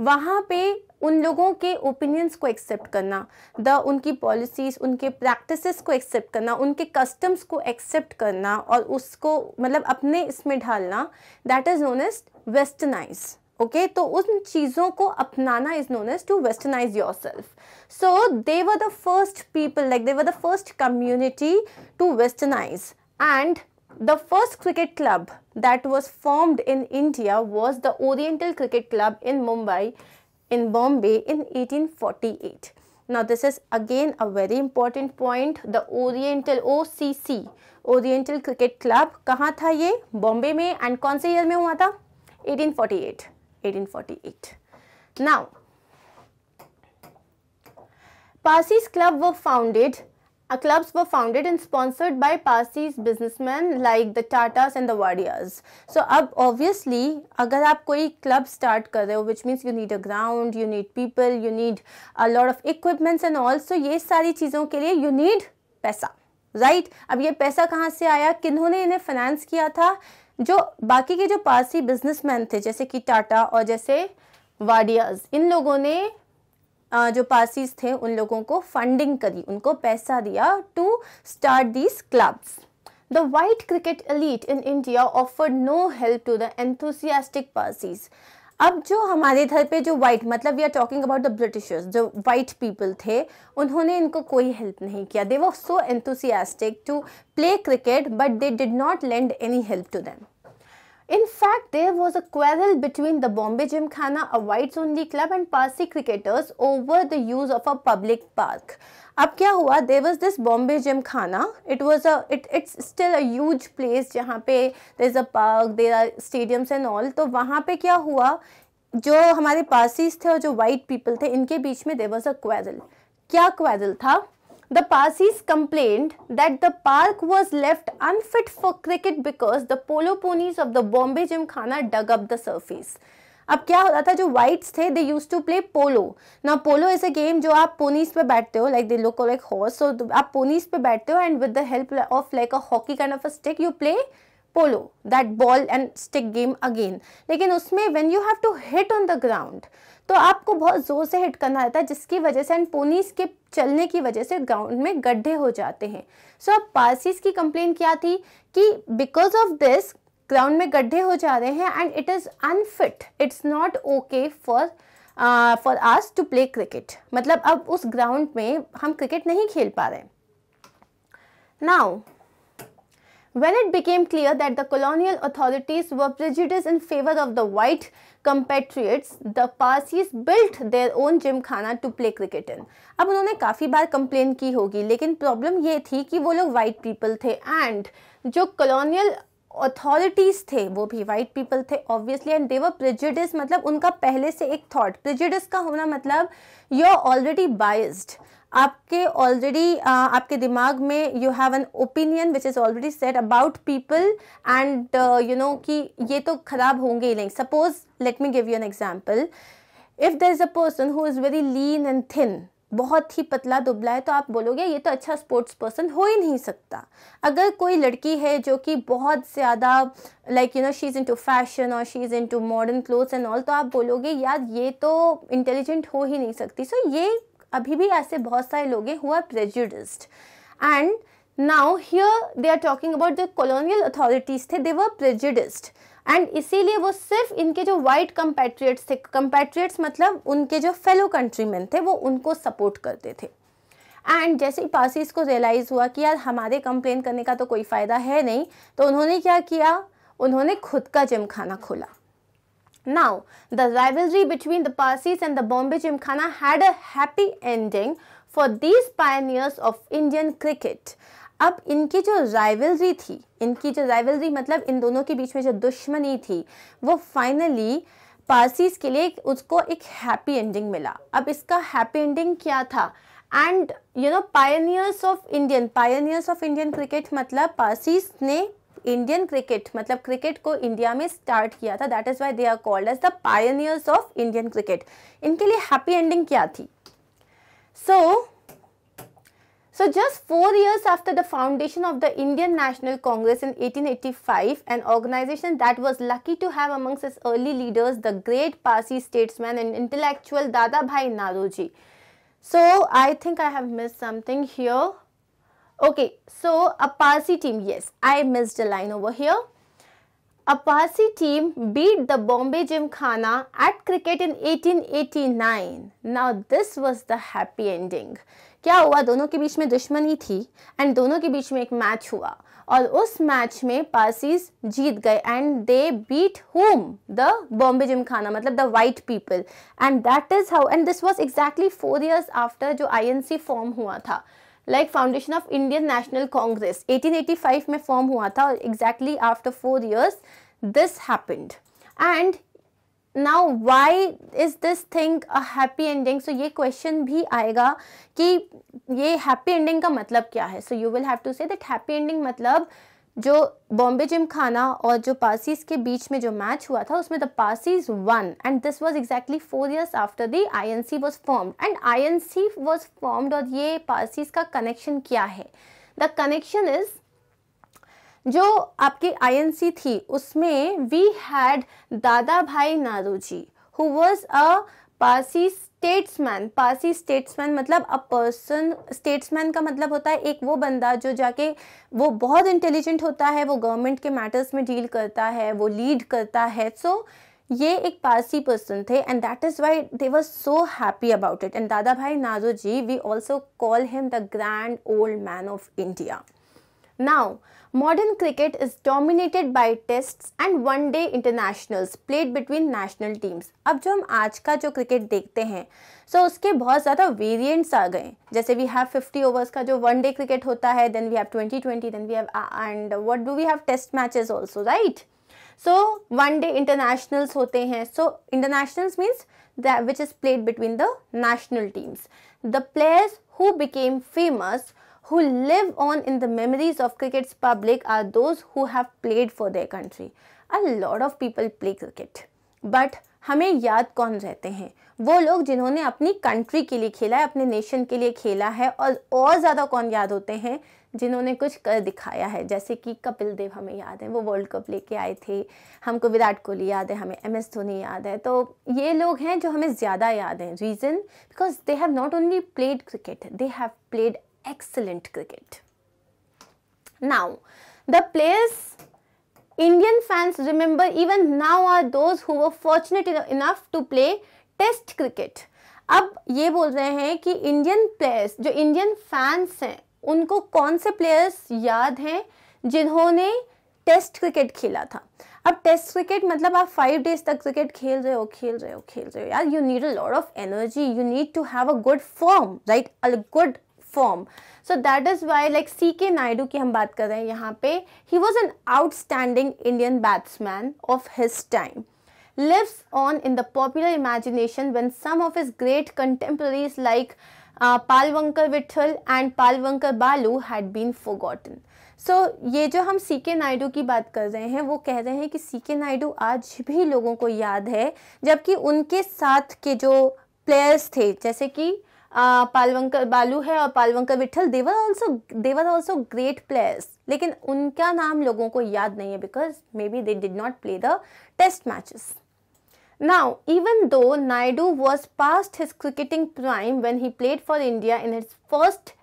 वहाँ पे उन लोगों के ओपिनियंस को एक्सेप्ट करना द उनकी पॉलिसीज़ उनके प्रैक्टिसेस को एक्सेप्ट करना उनके कस्टम्स को एक्सेप्ट करना और उसको मतलब अपने इसमें ढालना that is known as westernise okay तो उन चीज़ों को अपनाना is known as to westernise yourself so they were the first people like they were the first community to westernise and The first cricket club that was formed in India was the Oriental Cricket Club in Mumbai in Bombay in 1848. Now this is again a very important point. The Oriental OCC Oriental Cricket Club कहाँ था ये Bombay. में and कौन से year में हुआ 1848 1848. Now Parsis Club were founded Our clubs were founded and sponsored by Parsis businessmen like the Tatas and the Wadiyas. So ab obviously agar aap koi club start kar rahe ho, which means you need a ground, you need people, you need a lot of equipments and also ye sari cheezon ke liye you need paisa. Right right? अब ये पैसा कहाँ से आया किन्होंने इन्हें finance किया था जो बाकी के जो पारसी बिजनेसमैन थे जैसे कि टाटा और जैसे वाडियाज इन लोगों ने जो पासीज थे उन लोगों को फंडिंग करी उनको पैसा दिया to start these clubs the white cricket elite in India offer no help to the enthusiastic Parsis अब जो हमारे इधर पे जो वाइट मतलब we are talking about the Britishers जो वाइट पीपल थे उन्होंने इनको कोई हेल्प नहीं किया दे वो so enthusiastic to play cricket but they did not lend any help to them In fact, there was a quarrel between the Bombay Gymkhana, a whites only club, and Parsi cricketers over the use of a public park. अब क्या हुआ there was this Bombay gymkhana it was a it it's still a huge place जहाँ पे there is a park there are stadiums and all तो वहाँ पे क्या हुआ जो हमारे पारसीज थे और जो वाइट पीपल थे इनके बीच में देर वॉज अ क्वेरल क्या क्वेरल था The Parsis complained that the park was left unfit for cricket because the polo ponies of the Bombay Gymkhana dug up the surface. अब क्या होता था जो whites थे they used to play polo. Now polo is a game जो आप ponies पे बैठते हो like they look like horse. So आप ponies पे बैठते हो and with the help of like a hockey kind of a stick you play polo that ball and stick game again. लेकिन उसमें when you have to hit on the ground तो आपको बहुत ज़ोर से हिट करना रहता है जिसकी वजह से एंड पोनीस के चलने की वजह से ग्राउंड में गड्ढे हो जाते हैं सो अब पारसीज की कंप्लेन क्या थी कि बिकॉज ऑफ दिस ग्राउंड में गड्ढे हो जा रहे हैं and it is unfit it's not okay for for us to play cricket मतलब अब उस ग्राउंड में हम क्रिकेट नहीं खेल पा रहे now when it became clear that the colonial authorities were prejudiced in favor of the white compatriots the the built their own gymkhana to play cricket in अब उन्होंने काफ़ी बार कंप्लेन की होगी लेकिन प्रॉब्लम ये थी कि वो लोग वाइट पीपल थे एंड जो कॉलोनियल अथॉरिटीज़ थे वो भी वाइट पीपल थे ऑब्वियसली एंड देवर प्रिजिडिस मतलब उनका पहले से एक थाट प्रिजिडिस का होना मतलब यू आर ऑलरेडी बाइस्ड आपके ऑलरेडी uh, आपके दिमाग में you have an opinion which is already set about people and you know कि ये तो ख़राब होंगे ही नहीं suppose let me give you an example if there is a person who is very lean and thin बहुत ही पतला दुबला है तो आप बोलोगे ये तो अच्छा स्पोर्ट्स पर्सन हो ही नहीं सकता अगर कोई लड़की है जो कि बहुत ज़्यादा like you know she is into fashion और she is into modern clothes and all तो आप बोलोगे यार ये तो इंटेलिजेंट हो ही नहीं सकती सो so, ये अभी भी ऐसे बहुत सारे लोग हैं who are prejudiced and now here they are talking about जो कॉलोनियल अथॉरिटीज थे दे वर प्रेजुडिस्ड एंड इसीलिए वो सिर्फ इनके जो वाइट कंपेट्रिएट्स थे कंपेट्रिएट्स मतलब उनके जो फेलो कंट्रीमैन थे वो उनको सपोर्ट करते थे एंड जैसे ही पासिस को रियलाइज़ हुआ कि यार हमारे कंप्लेन करने का तो कोई फ़ायदा है नहीं तो उन्होंने क्या किया उन्होंने खुद का जिम खाना खोला Now, the rivalry between the Parsis and the Bombay Gymkhana had a happy ending for these pioneers of Indian cricket. अब इनकी जो rivalry थी इनकी जो rivalry मतलब इन दोनों के बीच में जो दुश्मनी थी वो finally Parsis के लिए उसको एक happy ending मिला अब इसका happy ending क्या था and you know pioneers of Indian pioneers of Indian cricket मतलब पारसीज ने इंडियन क्रिकेट मतलब क्रिकेट को इंडिया में स्टार्ट किया था that is why they are called as the pioneers of Indian cricket इनके लिए हैप्पी एंडिंग क्या थी सो So just four years after the foundation of the Indian National Congress in 1885, an organization that was lucky to have amongst its early leaders the great Parsi statesman and intellectual Dada Bhai Naroji. So I think I have missed something here. Okay, so a Parsi team, yes, I missed a line over here. A Parsi team beat the Bombay Gymkhana at cricket in 1889. Now this was the happy ending. क्या हुआ दोनों के बीच में दुश्मनी थी and दोनों के बीच में एक मैच हुआ और उस मैच में पारसीज जीत गए and they beat home the Bombay gymkhana मतलब the white people and that is how and this was exactly four years after जो आईएनसी फॉर्म हुआ था like foundation of Indian National Congress 1885 में फॉर्म हुआ था exactly after four years this happened and now why is this thing a happy ending so ये question भी आएगा कि ये हैप्पी एंडिंग का मतलब क्या है so you will have to say that happy ending मतलब जो बॉम्बे जिम खाना और जो पासीज के बीच में जो मैच हुआ था उसमें the Parsis won and this was exactly four years after the INC was formed and INC was formed और ये पासीज का कनेक्शन क्या है द कनेक्शन इज़ जो आपकी आईएनसी थी उसमें we had Dadabhai Naoroji ji who was a Parsi statesman Parsi statesman मतलब अ पर्सन स्टेट्समैन का मतलब होता है एक वो बंदा जो जाके वो बहुत इंटेलिजेंट होता है वो गवर्नमेंट के मैटर्स में डील करता है वो लीड करता है सो so, ये एक पारसी पर्सन थे and that is why they were so happy about it and Dadabhai Naoroji ji we also call him the grand old man of India now Modern cricket is dominated by tests and one day internationals played between national teams अब जो हम आज का जो cricket देखते हैं so so उसके बहुत ज़्यादा वेरिएंट्स आ गए जैसे वी हैव 50 ओवर्स का जो वन डे क्रिकेट होता है then we have 2020 then we have and what do we have test matches also right so one day internationals होते हैं so internationals means that which is played between the national teams the players who became famous who live on in the memories of cricket's public are those who have played for their country. A lot of people play cricket, but हमें याद कौन रहते हैं वो लोग जिन्होंने अपनी country के लिए खेला है अपने नेशन के लिए खेला है और और ज़्यादा कौन याद होते हैं जिन्होंने कुछ कर दिखाया है जैसे कि कपिल देव हमें याद है वो वर्ल्ड कप लेके आए थे हमको विराट कोहली याद है हमें एम एस धोनी याद है तो ये लोग हैं जो हमें ज़्यादा याद हैं reason because they have not only played cricket they have played excellent cricket. Now, the players Indian fans remember even now are those who were fortunate enough to play test cricket अब ये बोल रहे हैं कि Indian players जो Indian fans हैं उनको कौन से प्लेयर्स याद हैं जिन्होंने टेस्ट क्रिकेट खेला था अब टेस्ट क्रिकेट मतलब आप फाइव डेज तक क्रिकेट खेल रहे हो खेल रहे हो खेल रहे हो यार you need a lot of energy you need to have a good form right a good form so that is why like C K Naidu की हम बात कर रहे हैं यहाँ पे he was an outstanding Indian batsman of his time lives on in the popular imagination when some of his great contemporaries like Palwankar Vithal and Palwankar Baloo had been forgotten so so, ये जो हम सी के नायडू की बात कर रहे हैं वो कह रहे हैं कि सी के नायडू आज भी लोगों को याद है जबकि उनके साथ के जो प्लेयर्स थे जैसे कि पालवंकर बालू है और Palwankar Vithal they're also they're also great players लेकिन उनका नाम लोगों को याद नहीं है because may be they did not play the test matches Now, even though Naidu was past his cricketing prime when he played for India in his first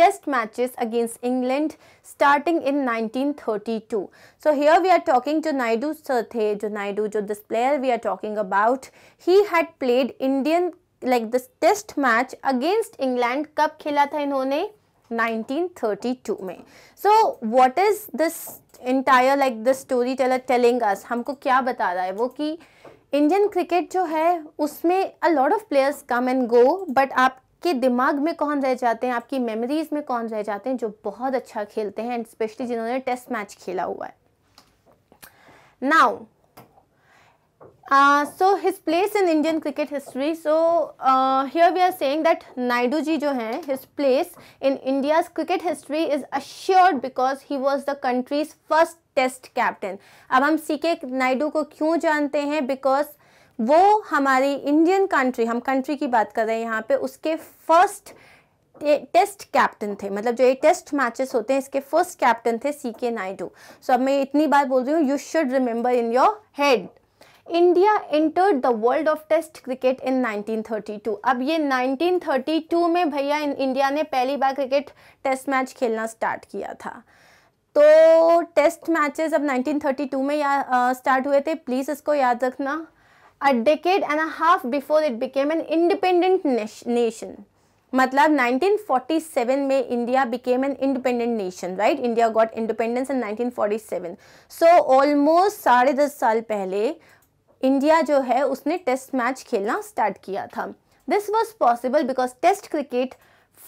test matches against England starting in 1932. So here we are talking to Naidu sir the, jo Naidu jo this player we are talking about. He had played Indian like the test match against England कब खेला था इन्होंने 1932 में so what is this entire like the story teller telling us हमको क्या बता रहा है वो कि इंडियन क्रिकेट जो है उसमें a lot of players come and go but आप के दिमाग में कौन रह जाते हैं आपकी मेमोरीज में कौन रह जाते हैं जो बहुत अच्छा खेलते हैं एंड स्पेशली जिन्होंने टेस्ट मैच खेला हुआ है now so his place in Indian cricket history so here we are saying that Naidu ji जो हैं his place in India's cricket history is assured because he was the country's first test captain अब हम सी K Naidu को क्यों जानते हैं because वो हमारी इंडियन कंट्री हम कंट्री की बात कर रहे हैं यहाँ पे उसके फर्स्ट टेस्ट कैप्टन थे मतलब जो ये टेस्ट मैचेस होते हैं इसके फर्स्ट कैप्टन थे सी के नायडू सो अब मैं इतनी बात बोल रही हूँ you should remember in your head India enter the world of test cricket in 1932 अब ये 1932 में भैया इंडिया ने पहली बार क्रिकेट टेस्ट मैच खेलना स्टार्ट किया था तो टेस्ट मैचेस अब 1932 में या स्टार्ट हुए थे प्लीज़ इसको याद रखना a decade and a half before it became an independent nation मतलब 1947 में India became an independent nation right India got independence in 1947 so almost साढ़े दस साल पहले इंडिया जो है उसने टेस्ट मैच खेलना स्टार्ट किया था this was possible because test cricket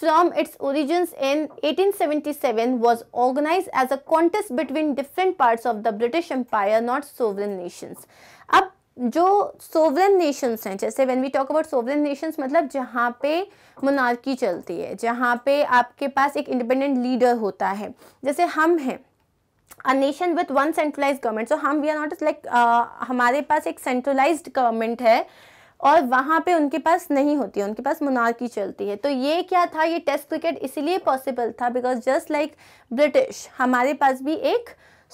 from its origins in 1877 was organize as a contest between different part of the British empire not sovereign nations अब जो सोवरन नेशंस हैं जैसे when we talk about sovereign nations मतलब जहाँ पे monarchy चलती है जहाँ पे आपके पास एक इंडिपेंडेंट लीडर होता है जैसे हम हैं a nation with one centralize government so हम वी आर नॉट लाइक हमारे पास एक सेंट्रलाइज गवर्नमेंट है और वहाँ पे उनके पास नहीं होती है उनके पास मुनारकी चलती है तो ये क्या था ये टेस्ट क्रिकेट इसीलिए पॉसिबल था बिकॉज जस्ट लाइक ब्रिटिश हमारे पास भी एक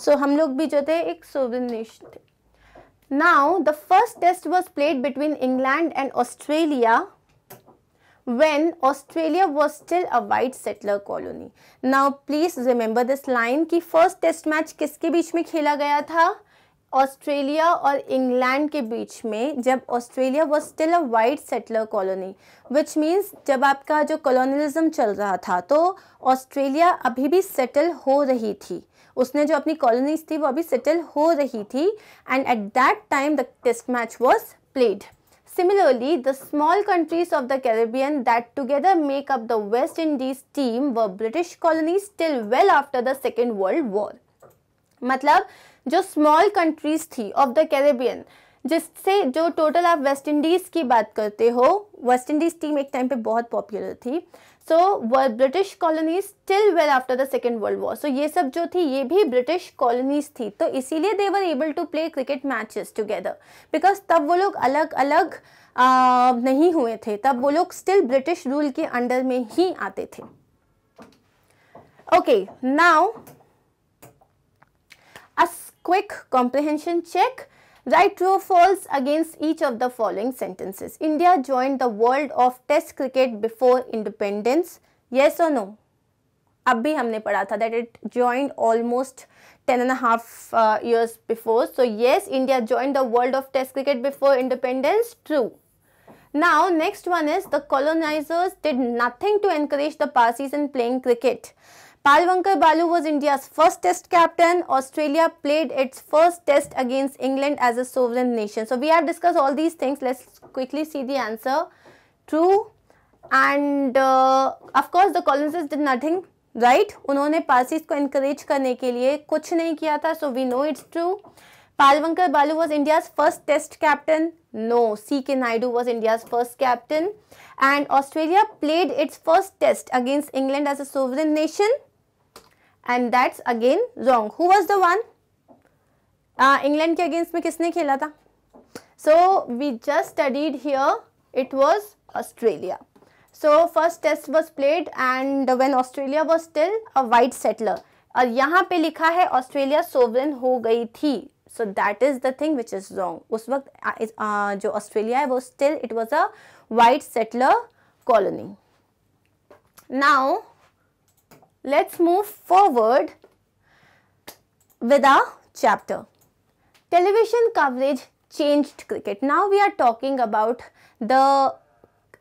सो so हम लोग भी जो थे एक सोविन नेशन थे now the first test was played between England and Australia when Australia was still a white settler colony. Now please remember this line कि first test match किसके बीच में खेला गया था ऑस्ट्रेलिया और इंग्लैंड के बीच में जब Australia was still a white settler colony which means जब आपका जो कॉलोनलिज्म चल रहा था तो ऑस्ट्रेलिया अभी भी सेटल हो रही थी उसने जो अपनी कॉलोनीज थी वो अभी सेटल हो रही थी and at that time the test match was played Similarly, the small countries of the Caribbean that together make up the West Indies team were British colonies till well after the Second World War. मतलब जो small countries थी of the Caribbean जिससे जो total आप West Indies की बात करते हो वेस्ट इंडीज़ टीम एक टाइम पे बहुत पॉपुलर थी so British colonies still well after the second world war so ये सब जो थी ये भी ब्रिटिश कॉलोनीज थी तो इसीलिए they were able to play cricket matches together because तब वो लोग अलग अलग uh, नहीं हुए थे तब वो लोग स्टिल ब्रिटिश रूल के अंडर में ही आते थे okay now a quick comprehension check Write true or false against each of the following sentences. India joined the world of test cricket before independence. Yes or no? अब भी हमने पढ़ा था that it joined almost ten and a half uh, years before. So yes, India joined the world of test cricket before independence. True. Now next one is the colonizers did nothing to encourage the Parsis in playing cricket. Palwankar Balu was India's first test captain. Australia played its first test against England as a sovereign nation. So we have discussed all these things. Let's quickly see the answer. True. And uh, of course, the colonists did nothing. Right? Unhone Parsis ko encourage karne ke liye kuch nahi kiya tha. So we know it's true. Palwankar Balu was India's first test captain. No, C.K. Naidu was India's first captain. And Australia played its first test against England as a sovereign nation and that's again wrong. Who was the one? Uh, England ke against me kisne khela tha? So, we just studied here, it was Australia. So, first test was played and when Australia was still a white settler. And yahan pe likha hai Australia sovereign ho gayi thi. So, that is the thing which is wrong. Us vakt, uh, jo Australia hai, was still, it was a white settler colony. Now, let's move forward with our chapter. Television coverage changed cricket. Now we are talking about the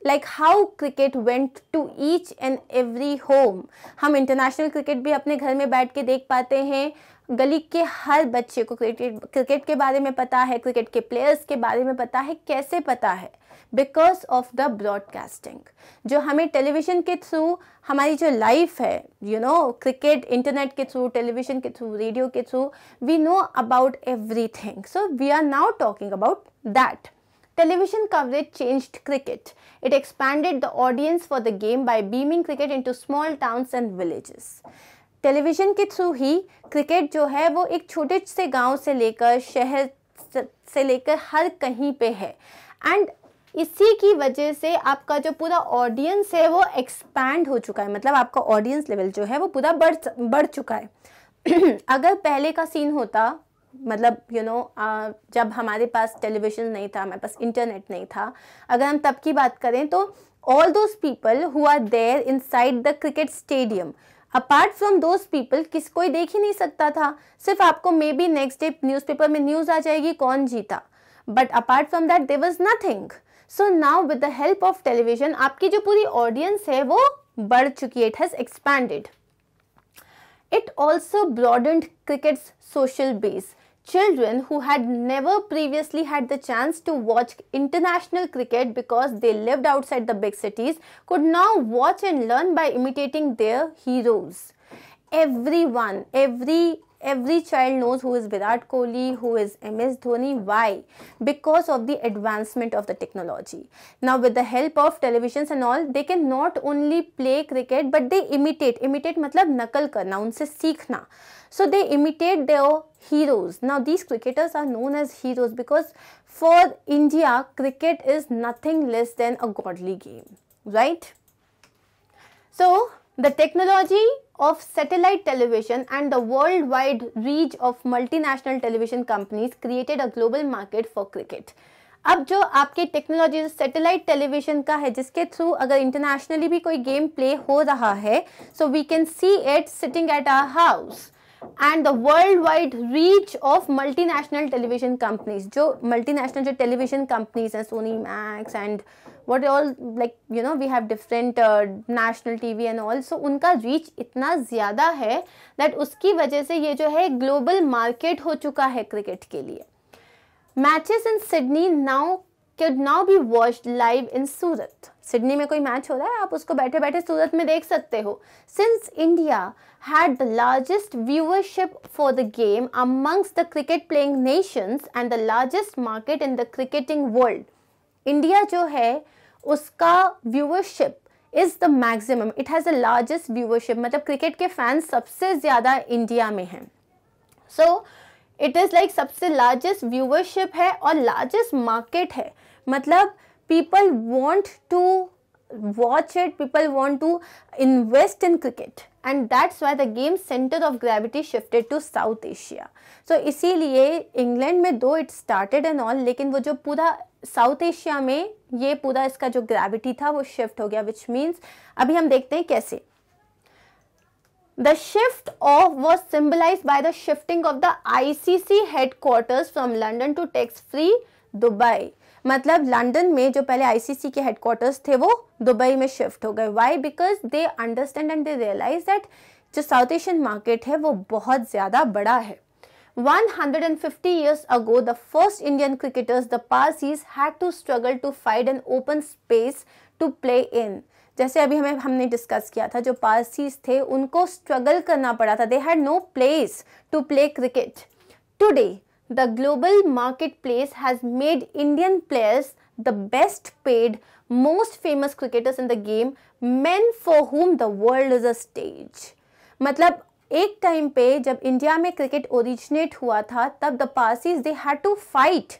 like how cricket went to each and every home. hum international cricket bhi apne ghar mein baith ke dekh pate hain गली के हर बच्चे को cricket cricket के बारे में पता है cricket के प्लेयर्स के बारे में पता है कैसे पता है बिकॉज ऑफ द ब्रॉडकास्टिंग जो हमें टेलीविज़न के थ्रू हमारी जो लाइफ है यू नो क्रिकेट इंटरनेट के थ्रू टेलीविज़न के थ्रू रेडियो के through we know about every thing so we are now talking about that television coverage changed cricket it expanded the audience for the game by beaming cricket into small towns and villages television के through ही cricket जो है वो एक छोटे से गांव से लेकर शहर से लेकर हर कहीं पे है एंड इसी की वजह से आपका जो पूरा ऑडियंस है वो एक्सपैंड हो चुका है मतलब आपका ऑडियंस लेवल जो है वो पूरा बढ़ बढ़ चुका है अगर पहले का सीन होता मतलब यू you नो know, जब हमारे पास टेलीविज़न नहीं था हमारे पास इंटरनेट नहीं था अगर हम तब की बात करें तो all those people who are there inside the cricket stadium apart from those people किस कोई देख ही नहीं सकता था सिर्फ आपको may be next day newspaper में न्यूज़ आ जाएगी कौन जीता but apart from that they was nothing so now with the help of television आपकी जो पूरी ऑडियंस है वो बढ़ चुकी है it has expanded It also broadened cricket's social base. Children who had never previously had the chance to watch international cricket because they lived outside the big cities could now watch and learn by imitating their heroes. Everyone, every every child knows who is Virat Kohli, who is MS Dhoni. Why? Because of the advancement of the technology. Now, with the help of televisions and all, they can not only play cricket but they imitate. Imitate मतलब नकल करना, Unse सीखना. So they imitate their heroes. Now these cricketers are known as heroes because for India, cricket is nothing less than a godly game, right? So the technology of satellite television and the worldwide reach of multinational television companies created a global market for cricket. अब जो आपके technology satellite television का है जिसके through अगर internationally भी कोई game play हो रहा है so we can see it sitting at our house and the world wide reach of multinational television companies जो मल्टीनेशनल जो टेलीविजन कंपनीज हैं Sony Max and what all like you know we have different national T V and all so उनका reach इतना ज़्यादा है that उसकी वजह से ये जो है ग्लोबल मार्केट हो चुका है क्रिकेट के लिए matches in Sydney now could now be watch live in Surat Sydney में कोई मैच हो रहा है आप उसको बैठे बैठे सूरत में देख सकते हो since India had the largest viewership for the game amongst the cricket playing nations and the largest market in the cricketing world India जो है उसका viewership is the maximum it has the largest viewership मतलब cricket के fans सबसे ज़्यादा India में हैं so it is like सबसे लार्जेस्ट व्यूअरशिप है और लार्जेस्ट मार्केट है मतलब people want to watch it people want to invest in cricket and that's why the game centre of gravity shifted to South Asia so इसीलिए England में दो it started and all लेकिन वो जो पूरा south Asia में ये पूरा इसका जो ग्रेविटी था वो शिफ्ट हो गया विच मीन्स अभी हम देखते हैं कैसे the shift of was symbolise by the shifting of the ICC headquarters from London to tax free Dubai मतलब लंदन में जो पहले आईसीसी के हेडक्वार्टर्स थे वो दुबई में शिफ्ट हो गए why because they understand and they realise that जो साउथ एशियन मार्केट है वो बहुत ज़्यादा बड़ा है 150 years ago, the first Indian cricketers, the Parsis, had to struggle to find an open space to play in. जैसे अभी हमें हमने डिस्कस किया था जो पारसीज थे उनको स्ट्रगल करना पड़ा था they had no place to play cricket today the global market place has made Indian Indian the best paid, most famous cricketers in the game, men for whom the world is a stage. मतलब एक time, पे जब India cricket originated, originate हुआ था तब the Parsis they had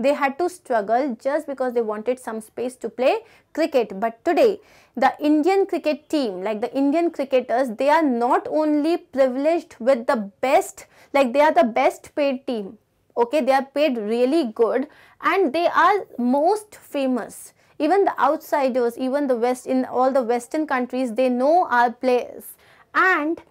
they had to struggle just because they wanted some space to play cricket but today the indian cricket team like the indian cricketers they are not only privileged with the best like they are the best paid team okay they are paid really good and they are most famous even the outsiders even the west in all the western countries they know our players and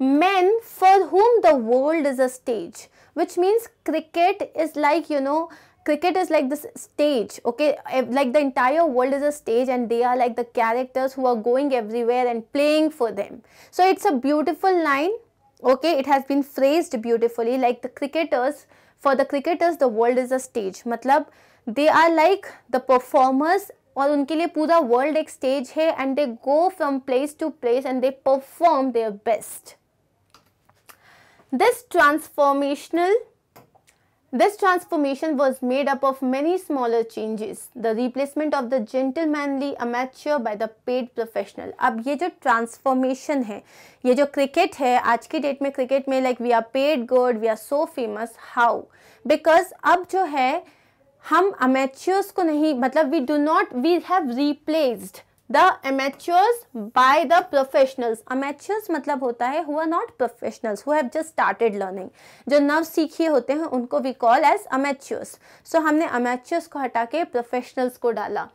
men for whom the world is a stage which means cricket is like you know cricket is like this stage okay like the entire world is a stage and they are like the characters who are going everywhere and playing for them so it's a beautiful line okay it has been phrased beautifully like the cricketers for the cricketers the world is a stage matlab they are like the performers और उनके लिए पूरा world एक stage है and they go from place to place and they perform their best this transformational this transformation was made up of many smaller changes. The replacement of the gentlemanly amateur by the paid professional. अब ये जो transformation है ये जो cricket है आज की date में cricket में like we are paid good, we are so famous. How? Because अब जो है हम amateurs को नहीं मतलब we do not we have replaced the amateurs by the professionals amateurs मतलब होता है who are not professionals who have just started learning जो नव सीखे होते हैं उनको we call as amateurs so हमने अमेच्योर्स को हटा के प्रोफेशनल्स को डाला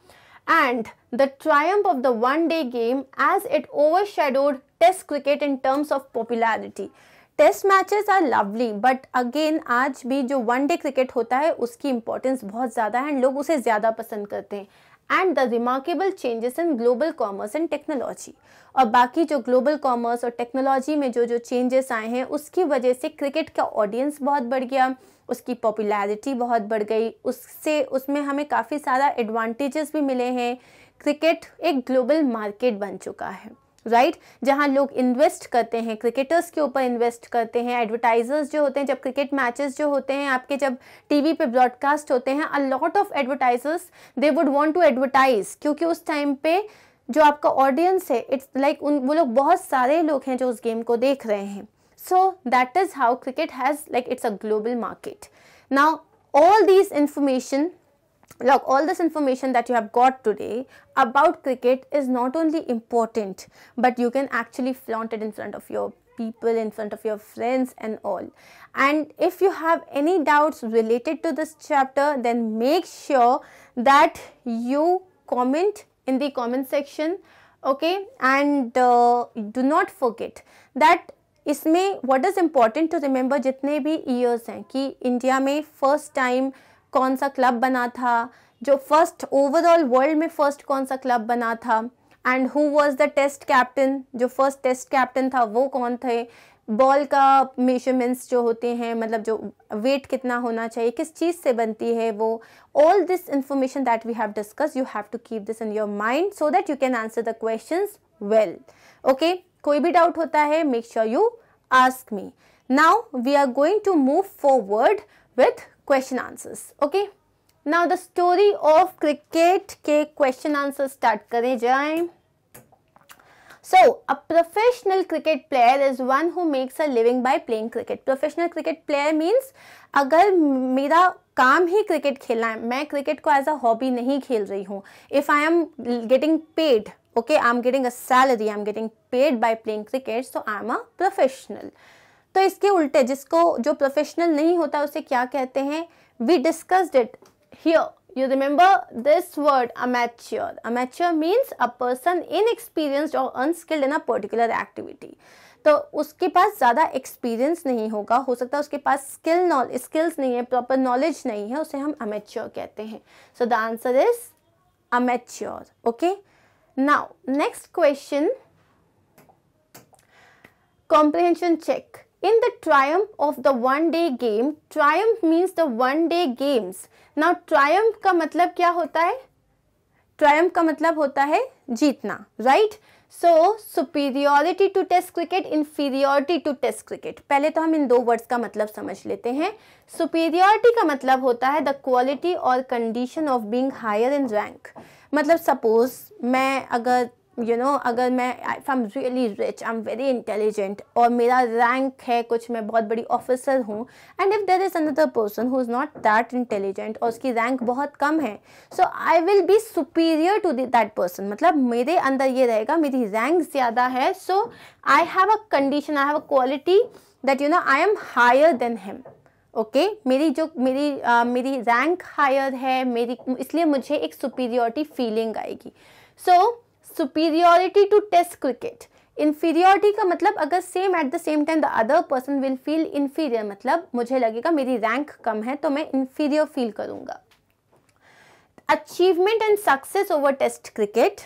and the triumph of the one day game as it over scheduled test cricket in terms of popularity test matches are lovely but again आज भी जो one day cricket होता है उसकी इंपॉर्टेंस बहुत ज़्यादा है एंड लोग उसे ज़्यादा पसंद करते हैं and the remarkable changes in global commerce and technology और बाकी जो ग्लोबल कॉमर्स और टेक्नोलॉजी में जो जो चेंजेस आए हैं उसकी वजह से क्रिकेट का ऑडियंस बहुत बढ़ गया उसकी पॉपुलैरिटी बहुत बढ़ गई उससे उसमें हमें काफ़ी सारा एडवांटेजेस भी मिले हैं क्रिकेट एक ग्लोबल मार्केट बन चुका है राइट right? जहां लोग इन्वेस्ट करते हैं क्रिकेटर्स के ऊपर इन्वेस्ट करते हैं एडवर्टाइजर्स जो होते हैं जब क्रिकेट मैचेस जो होते हैं आपके जब टीवी पे ब्रॉडकास्ट होते हैं a lot of advertisers they would want to advertise क्योंकि उस टाइम पे जो आपका ऑडियंस है इट्स लाइक like उन वो लोग बहुत सारे लोग हैं जो उस गेम को देख रहे हैं so that is how cricket has like it's a global market now all these information Look, all this information that you have got today about cricket is not only important, but you can actually flaunt it in front of your people in front of your friends and all and if you have any doubts related to this chapter then make sure that you comment in the comment section okay and uh, do not forget that इसमें what is important to remember जितने भी years हैं कि India में first time कौन सा club बना था जो फर्स्ट ओवरऑल वर्ल्ड में फर्स्ट कौन सा क्लब बना था and who was the test captain जो फर्स्ट टेस्ट कैप्टन था वो कौन थे बॉल का मेजरमेंट्स जो होते हैं मतलब जो वेट कितना होना चाहिए किस चीज़ से बनती है वो all this information that we have discuss you have to keep this in your mind so that you can answer the question well okay कोई भी डाउट होता है make sure you ask me now we are going to move forward with question answers okay now the story of cricket ke question answers start kare jaye so a professional cricket player is one who makes a living by playing cricket professional cricket player means agar mera काम ही cricket खेलना है मैं cricket को as a hobby नहीं खेल रही हूँ if I am getting paid okay I am getting a salary I am getting paid by playing cricket so I am a professional तो इसके उल्टे जिसको जो प्रोफेशनल नहीं होता उसे क्या कहते हैं we discussed it here you remember this word amateur amateur means a person inexperienced और unskilled in a particular activity तो उसके पास ज़्यादा एक्सपीरियंस नहीं होगा हो सकता उसके पास स्किल नॉलेज स्किल्स नहीं है प्रॉपर नॉलेज नहीं है उसे हम अमेच्योर कहते हैं so the answer is amateur okay now next question comprehension check In the triumph of the one day game, triumph means the one day games. Now triumph का मतलब क्या होता है ट्रायम्फ का मतलब होता है जीतना right so superiority to test cricket inferiority to test cricket पहले तो हम इन दो वर्ड्स का मतलब समझ लेते हैं सुपीरियोरिटी का मतलब होता है द क्वालिटी और condition of being higher in rank मतलब सपोज मैं अगर यू नो अगर मैं if I am really rich I am very intelligent और मेरा रैंक है कुछ मैं बहुत बड़ी ऑफिसर हूँ and if there is another person who is not that intelligent और उसकी रैंक बहुत कम है so I will be superior to that person मतलब मेरे अंदर ये रहेगा मेरी रैंक ज़्यादा है so I have a condition I have a quality that you know I am higher than him okay okay, मेरी जो मेरी आ, मेरी रैंक हायर है मेरी इसलिए मुझे एक सुपीरियोरिटी फीलिंग आएगी so so, superiority to test cricket inferiority का मतलब अगर same at the same time the other person will feel inferior मतलब मुझे लगेगा मेरी रैंक कम है तो मैं इन्फीरियर फील करूंगा achievement and success over test cricket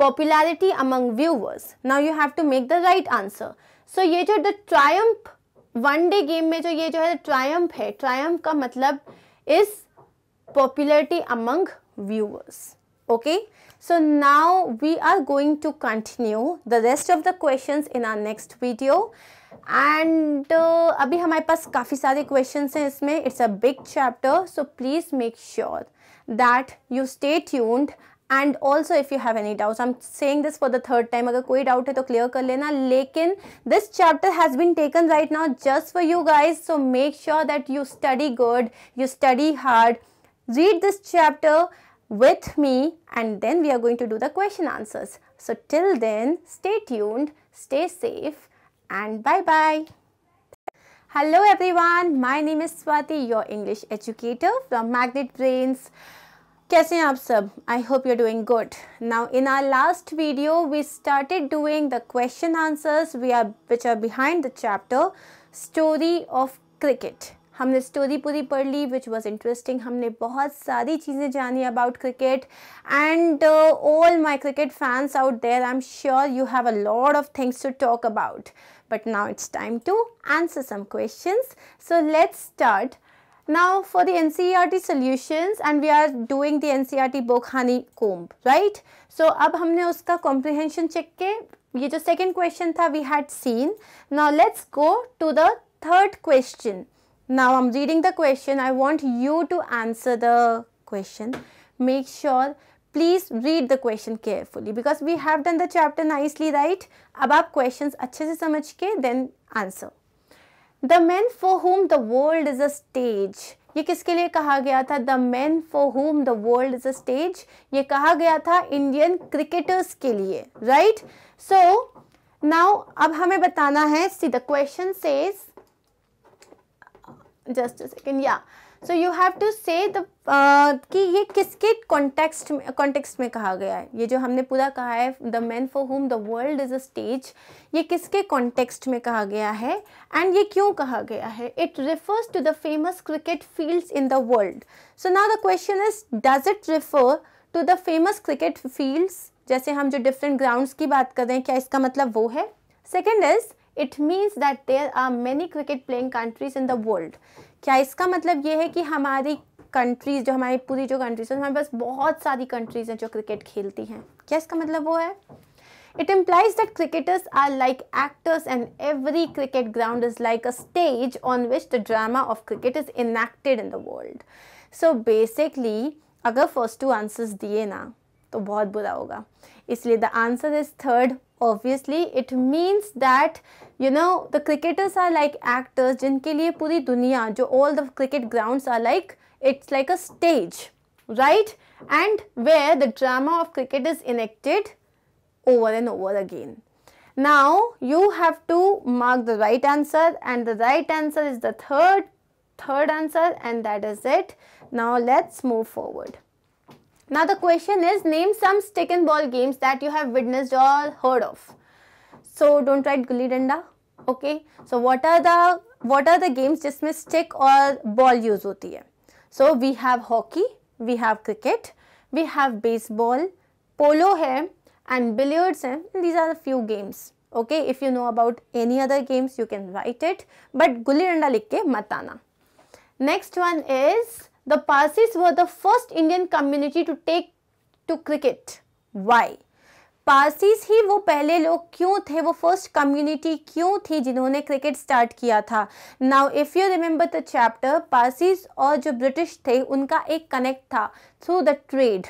popularity among viewers now you have to make the right answer so ये जो the triumph one day game में जो ये जो है ट्रायम्प है ट्रायम्प का मतलब is popularity among viewers okay So now we are going to continue the rest of the questions in our next video. And uh, abhi hamare paas kafi sare questions hain isme. It's a big chapter. So please make sure that you stay tuned. And also if you have any doubts, I'm saying this for the third time, if there is doubt, then clear kar lena. Lekin this chapter has been taken right now just for you guys. So make sure that you study good, you study hard, read this chapter with me and then we are going to do the question answers. So till then, stay tuned, stay safe and bye-bye. Hello everyone, my name is Swati, your English educator from Magnet Brains. Kaise aap sab? I hope you're doing good. Now in our last video, we started doing the question answers we are, which are behind the chapter, Story of Cricket. हमने story पूरी पढ़ ली which was interesting हमने बहुत सारी चीज़ें जानी about cricket and all my cricket fans out there I am sure you have a lot of things to talk about but now it's time to answer some questions. So let's start. Now for the NCERT solutions and we are doing the NCERT book honeycomb, right? So अब हमने उसका comprehension check के ये जो second question था we had seen. Now let's go to the third question. Now I'm reading the question. I want you to answer the question. Make sure please read the question carefully because we have done the chapter nicely right. अब आप questions acche se samajh ke then answer. The men for whom the world is a stage. ये किसके लिए कहा गया था the man for whom the world is a stage ये कहा गया था इंडियन क्रिकेटर्स के लिए राइट सो नाउ अब हमें बताना है see the question says just second या सो यू हैव टू से कि ये किसके कॉन्टेक्स्ट में कॉन्टेक्स्ट में कहा गया है ये जो हमने पूरा कहा है the man for whom the world is a stage ये किसके कॉन्टेक्स्ट में कहा गया है एंड ये क्यों कहा गया है it refers to the famous cricket field in the world so now the question is does it refer to the famous cricket field जैसे हम जो डिफरेंट ग्राउंड की बात कर रहे हैं क्या इसका मतलब वो है second is it means that there are many cricket playing countries in the world क्या इसका मतलब ये है कि हमारी कंट्रीज जो हमारी पूरी जो कंट्रीज है हमारे पास बहुत सारी कंट्रीज हैं जो क्रिकेट खेलती हैं क्या इसका मतलब वो है it implies that cricketers are like actors and every cricket ground is like a stage on which the drama of cricket is enacted in the world so basically अगर फर्स्ट टू आंसर्स दिए ना तो बहुत बुरा होगा इसलिए the answer is third obviously it means that you know the cricketers are like actors जिनके puri पूरी jo all the cricket grounds are like it's like a stage right and where the drama of cricket is enacted over and over again. Now you have to mark the right answer and the right answer is the third third answer and that is it. Now let's move forward. Now the question is name some stick and ball games that you have witnessed or heard of. So don't write guliranda. danda. Okay. So what are the what are the games जिसमें stick or ball use होती है? So we have hockey, we have cricket, we have baseball, polo here and billiards here. These are the few games. Okay. If you know about any other games you can write it. But guliranda danda लिख Next one is the Parsis were the first Indian community to take to cricket. Why? Parsis ही वो पहले लोग क्यों थे वो first community क्यों थी जिन्होंने क्रिकेट स्टार्ट किया था now if you remember the chapter Parsis और जो ब्रिटिश थे उनका एक कनेक्ट था through the trade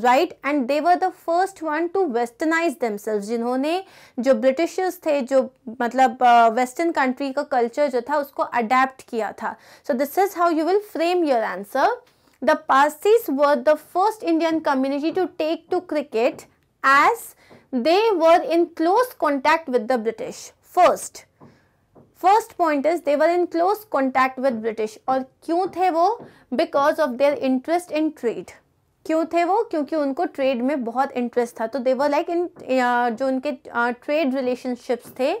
right and they were the first one to westernise themselves जिन्होंने जो ब्रिटिशर्स थे जो मतलब वेस्टर्न कंट्री का कल्चर जो था उसको अडेप्ट किया था so this is how you will frame your answer the Parsis were the first Indian community to take to cricket as they were in close contact with the British. First, first point is they were in close contact with British और क्यों थे वो? Because of their interest in trade. क्यों थे वो क्योंकि उनको trade में बहुत इंटरेस्ट था तो देवर लाइक इन जो उनके ट्रेड रिलेशनशिप्स थे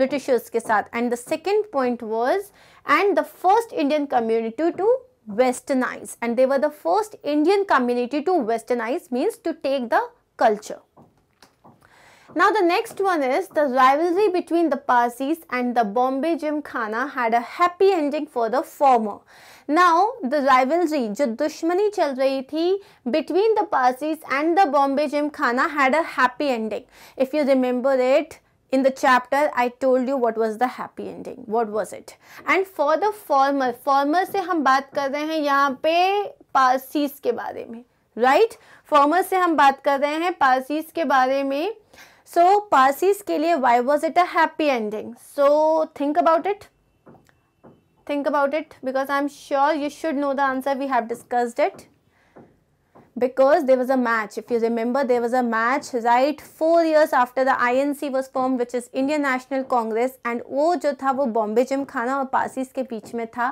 ब्रिटिशर्स के साथ and the second point was and the first Indian community to westernise and they the first Indian community to westernise means to take the culture Now the next one is the rivalry between the Parsis and the Bombay Gymkhana had a happy ending for the former. Now the rivalry जो दुश्मनी चल रही थी between the Parsis and the Bombay Gymkhana had a happy ending. If you remember it, in the chapter I told you what was the happy ending what was it and for the former former से हम बात कर रहे हैं यहाँ पे Parsis के बारे में right? Former से हम बात कर रहे हैं Parsis के बारे में so पारसीज के लिए why was it a happy ending so think about think about it because I'm sure you should know the answer. We have discussed it. because there was a match. If you remember, there was a match right 4 years after the INC was formed, which is Indian National Congress, and wo jo tha wo bombay gym khana aur Parsis ke beech mein tha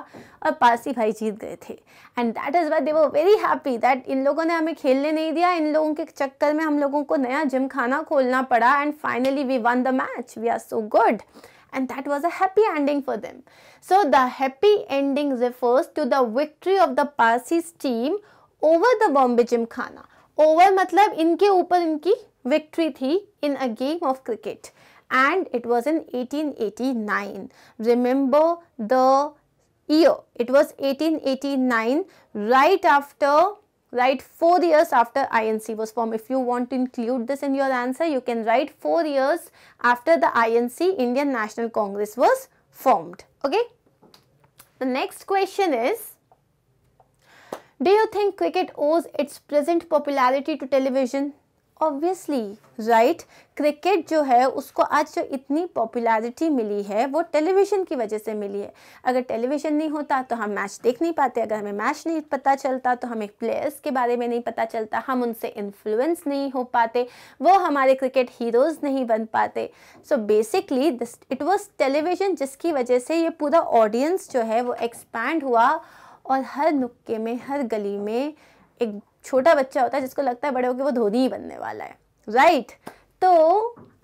aur parsi bhai jeet gaye the and that is why they were very happy that in logon ne hame khelne nahi diya in logon ke chakkar mein hum logon ko naya gym khana kholna pada and finally we won the match we are so good and that was a happy ending for them. So the happy ending refers to the victory of the Parsis team Over the Bombay Gymkhana Over मतलब इनके ऊपर इनकी victory थी in a game of cricket and it was in 1889 Remember the year. It was 1889, right after, right four years after INC was formed. If you want to include this in your answer, you can write four years after the INC, Indian National Congress was formed. Okay. The next question is, Do you think cricket owes its present popularity to television? Obviously right cricket जो है उसको आज जो इतनी popularity मिली है वो television की वजह से मिली है अगर टेलीविज़न नहीं होता तो हम मैच देख नहीं पाते अगर हमें मैच नहीं पता चलता तो हमें प्लेयर्स के बारे में नहीं पता चलता हम उनसे इन्फ्लुएंस नहीं हो पाते वो हमारे क्रिकेट हीरोज़ नहीं बन पाते so basically this it was television जिसकी वजह से ये पूरा ऑडियंस जो है वो एक्सपैंड हुआ और हर नुक्के में हर गली में एक छोटा बच्चा होता है जिसको लगता है बड़े होकर वो धोनी ही बनने वाला है राइट right? तो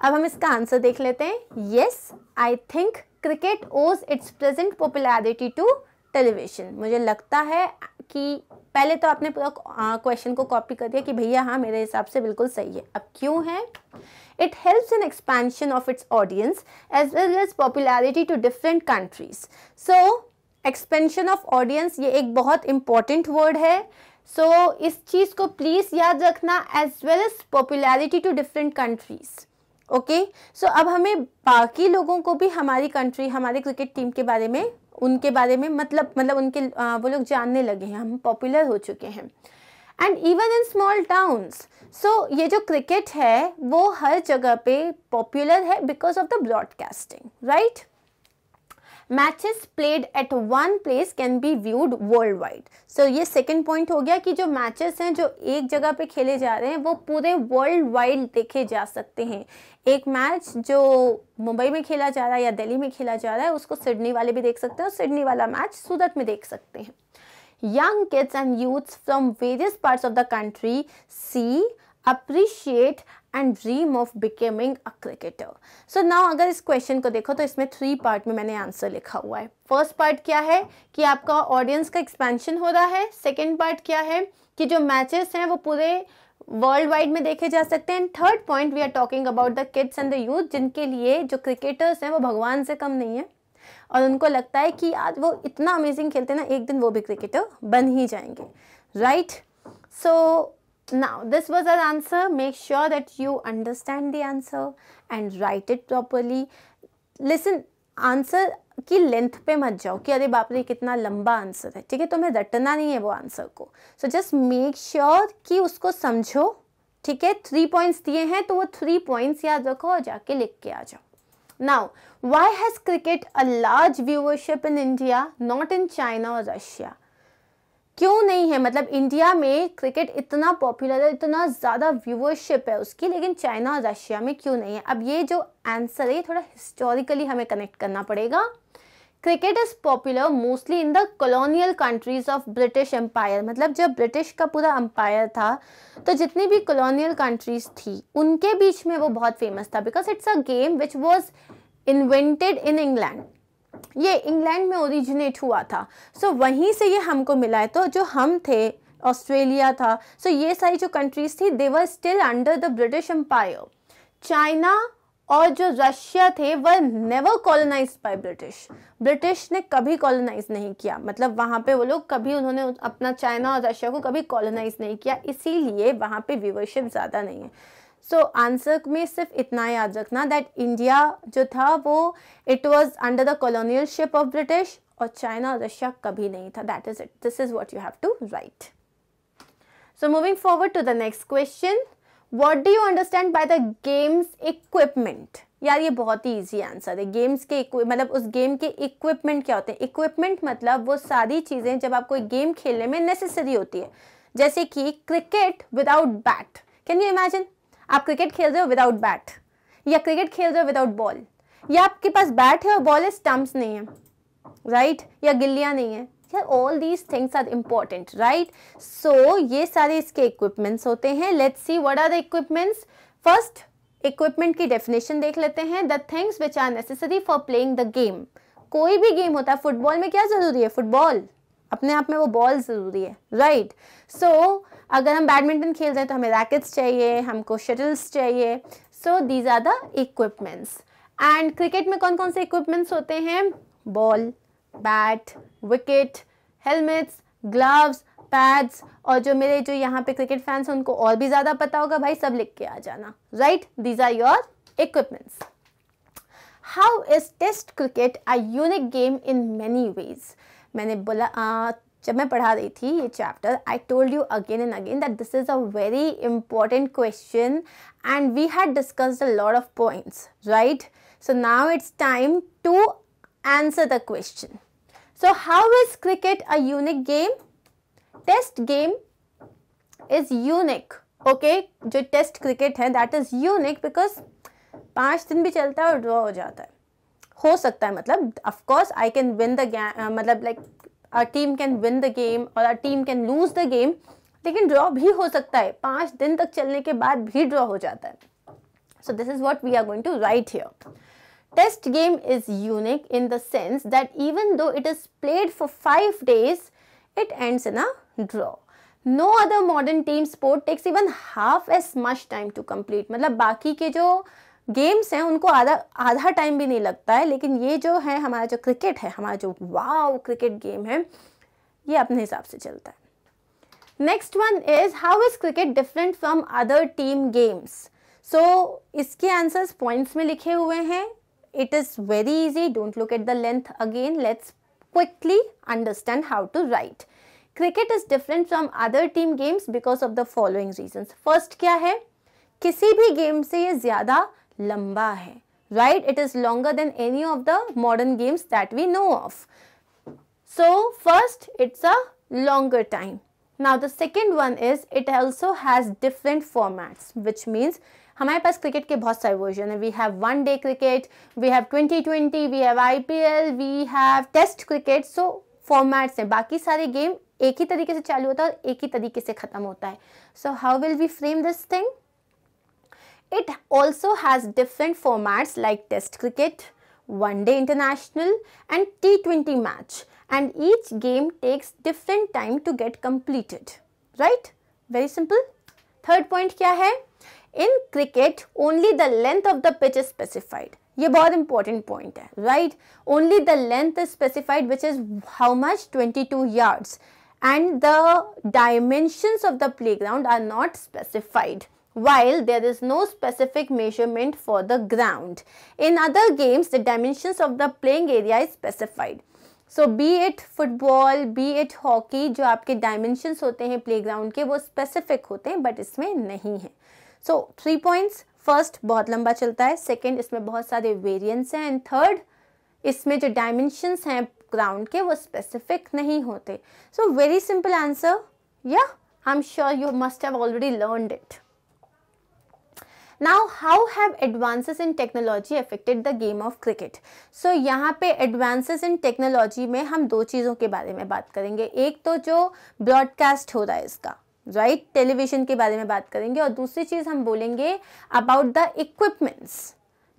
अब हम इसका आंसर देख लेते हैं yes I think cricket owes its present popularity to television मुझे लगता है कि पहले तो आपने पूरा क्वेश्चन को कॉपी कर दिया कि भैया हाँ मेरे हिसाब से बिल्कुल सही है अब क्यों है it helps in expansion of its audience as well as popularity to different countries so expansion of audience ये एक बहुत इंपॉर्टेंट वर्ड है सो so, इस चीज़ को प्लीज़ याद रखना as well as popularity to different countries okay so अब हमें बाकी लोगों को भी हमारी कंट्री हमारे क्रिकेट टीम के बारे में उनके बारे में मतलब मतलब उनके आ, वो लोग जानने लगे हैं हम पॉपुलर हो चुके हैं and even in small towns so ये जो क्रिकेट है वो हर जगह पे पॉपुलर है because of the broadcasting right matches played at one place can be viewed world wide so ये सेकेंड पॉइंट हो गया कि जो मैचेस हैं जो एक जगह पे खेले जा रहे हैं वो पूरे वर्ल्ड वाइड देखे जा सकते हैं एक मैच जो मुंबई में खेला जा रहा है या दिल्ली में खेला जा रहा है उसको सिडनी वाले भी देख सकते हैं और सिडनी वाला मैच सूरत में देख सकते हैं young kids and youth from various part of the country see appreciate and dream of becoming a cricketer so now अगर इस क्वेश्चन को देखो तो इसमें थ्री पार्ट में मैंने आंसर लिखा हुआ है फर्स्ट पार्ट क्या है कि आपका ऑडियंस का एक्सपेंशन हो रहा है सेकेंड पार्ट क्या है कि जो मैचेस हैं वो पूरे वर्ल्ड वाइड में देखे जा सकते हैं third point we are talking about the kids and the youth जिनके लिए जो क्रिकेटर्स हैं वो भगवान से कम नहीं है और उनको लगता है कि आज वो इतना अमेजिंग खेलते हैं ना एक दिन वो भी क्रिकेटर बन ही जाएंगे right right? So so, Now, this was our answer. Make sure that you understand the answer and write it properly. Listen, answer की लेंथ पे मत जाओ कि अरे बाप रे कितना लंबा आंसर है ठीक है तुम्हें रटना नहीं है वो आंसर को सो जस्ट मेक श्योर कि उसको समझो ठीक है थ्री पॉइंट्स दिए हैं तो वो थ्री पॉइंट्स याद रखो और जाके लिख के आ जाओ now why has cricket a large viewership in India not in China और रशिया क्यों नहीं है मतलब इंडिया में क्रिकेट इतना पॉपुलर है इतना ज़्यादा व्यूवरशिप है उसकी लेकिन चाइना और रशिया में क्यों नहीं है अब ये जो आंसर है थोड़ा हिस्टोरिकली हमें कनेक्ट करना पड़ेगा cricket is popular mostly in the colonial countries of British empire मतलब जब ब्रिटिश का पूरा एम्पायर था तो जितनी भी कॉलोनियल कंट्रीज़ थी उनके बीच में वो बहुत फेमस था because it's a game which was invented in England ये इंग्लैंड में ओरिजिनेट हुआ था सो so, वहीं से ये हमको मिला है तो जो हम थे ऑस्ट्रेलिया था सो so, ये सारी जो कंट्रीज थी they were still under the British empire China और जो रशिया थे वह never colonize by British British ने कभी कॉलोनाइज नहीं किया मतलब वहाँ पे वो लोग कभी उन्होंने अपना चाइना और रशिया को कभी कॉलोनाइज नहीं किया इसीलिए वहाँ पे व्यूवरशिप ज़्यादा नहीं है सो so, आंसर में सिर्फ इतना याद रखना दैट इंडिया जो था वो it was under the colonial ship of British और चाइना और रशिया कभी नहीं था that is it this is what you have to write so moving forward to the next question what do you understand by the games equipment यार ये बहुत ही easy answer है गेम्स के मतलब उस गेम के इक्विपमेंट क्या होते हैं इक्विपमेंट मतलब वो सारी चीज़ें जब आपको गेम खेलने में नेसेसरी होती है जैसे कि cricket without bat can you imagine आप क्रिकेट खेल रहे हो विदाउट बैट या क्रिकेट खेल रहे हो विदाउट बॉल या आपके पास बैट है और बॉल है स्टम्प्स नहीं है राइट right? या गिल्लियाँ नहीं है all these things are important right so ये सारे इसके इक्विपमेंट्स होते हैं let's see what are the equipments first equipment की डेफिनेशन देख लेते हैं the things which are necessary for playing the game कोई भी गेम होता है फुटबॉल में क्या ज़रूरी है फुटबॉल अपने आप में वो बॉल ज़रूरी है राइट right? सो so, अगर हम बैडमिंटन खेल रहे हैं तो हमें रैकेट्स चाहिए हमको शटल्स चाहिए so these are the equipments and cricket में कौन कौन से इक्विपमेंट्स होते हैं ball bat wicket helmets gloves pads और जो मेरे जो यहाँ पे क्रिकेट फैंस हैं उनको और भी ज़्यादा पता होगा भाई सब लिख के आ जाना right these are your equipments how is test cricket a unique game in many ways मैंने बोला जब मैं पढ़ा रही थी ये chapter I told you again and again that this is a very important question and we had discussed a lot of points right so now it's time to answer the question so how is cricket a unique game test game is unique okay जो test cricket है that is unique because पाँच दिन भी चलता है और draw हो जाता है हो सकता है मतलब of course I can win the मतलब like our team can win the game or our team can lose the game लेकिन draw भी हो सकता है पाँच दिन तक चलने के बाद भी ड्रॉ हो जाता है So this is what we are going to write here. Test game is unique in the sense that even though it is played for 5 days, it ends in a draw. No other modern team sport takes even half as much time to complete. मतलब बाकी के जो games हैं उनको आधा आधा time भी नहीं लगता है लेकिन ये जो है हमारा जो क्रिकेट है हमारा जो वाव क्रिकेट गेम है ये अपने हिसाब से चलता है next one is how is cricket different from other team games so इसके आंसर्स पॉइंट्स में लिखे हुए हैं it is very easy don't look at the length again let's quickly understand how to write cricket is different from other team games because of the following reason first क्या है किसी भी game से ये ज़्यादा लंबा है right it is longer than any of the modern games that we know of so first it's a longer time now the second one is it also has different formats which means हमारे पास cricket के बहुत सारे version है we have one day cricket we have twenty twenty we have I P L we have test cricket so formats हैं बाकी सारे game एक ही तरीके से चालू होता है और एक ही तरीके से ख़त्म होता है so how will we frame this thing It also has different formats like test cricket, one day international and T20 match and each game takes different time to get completed. Right? Very simple. Third point kya hai? In cricket, only the length of the pitch is specified. ये बहुत important point है Right? Only the length is specified, which is how much 22 yards and the dimensions of the playground are not specified while there is no specific measurement for the ground. In other games, the dimensions of the playing area is specified. So, be it football, be it hockey, जो आपके dimensions होते हैं playground के, वो specific होते हैं, but इसमें नहीं है. So, three points, first, बहुत लंबा चलता है, second, इसमें बहुत सारे variants हैं, and third, इसमें जो dimensions हैं ground के, वो specific नहीं होते. So, very simple answer, yeah, I'm sure you must have already learned it. Now how have advances in technology affected the game of cricket so यहाँ पे एडवांसेस इन टेक्नोलॉजी में हम दो चीज़ों के बारे में बात करेंगे एक तो जो ब्रॉडकास्ट हो रहा है इसका राइट right? टेलीविज़न के बारे में बात करेंगे और दूसरी चीज़ हम बोलेंगे अबाउट द इक्विपमेंट्स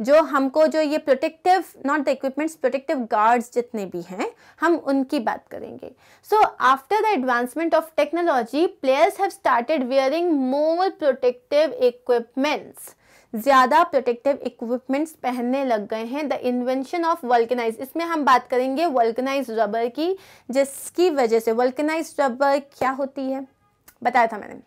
जो हमको जो ये protective not the equipments protective guards जितने भी हैं हम उनकी बात करेंगे so after the advancement of technology players have started wearing more protective equipments ज़्यादा प्रोटेक्टिव इक्विपमेंट्स पहनने लग गए हैं द इन्वेंशन ऑफ वल्कनाइज इसमें हम बात करेंगे वल्कनाइज रबर की जिसकी वजह से वल्कनाइज रबर क्या होती है बताया था मैंने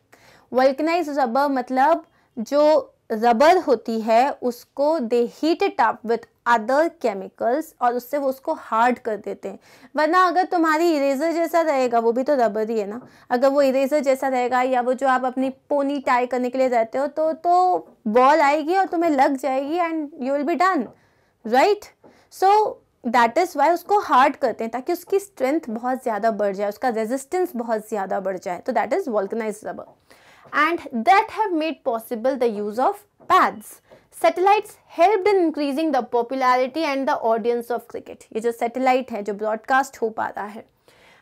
वल्कनाइज रबर मतलब जो रबर होती है उसको they heat it up with other chemicals और उससे वो उसको हार्ड कर देते हैं वरना अगर तुम्हारी इरेजर जैसा रहेगा वो भी तो रबर ही है ना अगर वो इरेजर जैसा रहेगा या वो जो आप अपनी पोनी टाई करने के लिए रहते हो तो तो बॉल आएगी और तुम्हें लग जाएगी and you will be done right so that is why उसको हार्ड करते हैं ताकि उसकी स्ट्रेंथ बहुत ज़्यादा बढ़ जाए उसका रेजिस्टेंस बहुत ज़्यादा बढ़ जाए तो that is vulcanize rubber and that have made possible the use of pads. Satellites helped in increasing the popularity and the audience of cricket. ये जो satellite है जो broadcast हो पा रहा है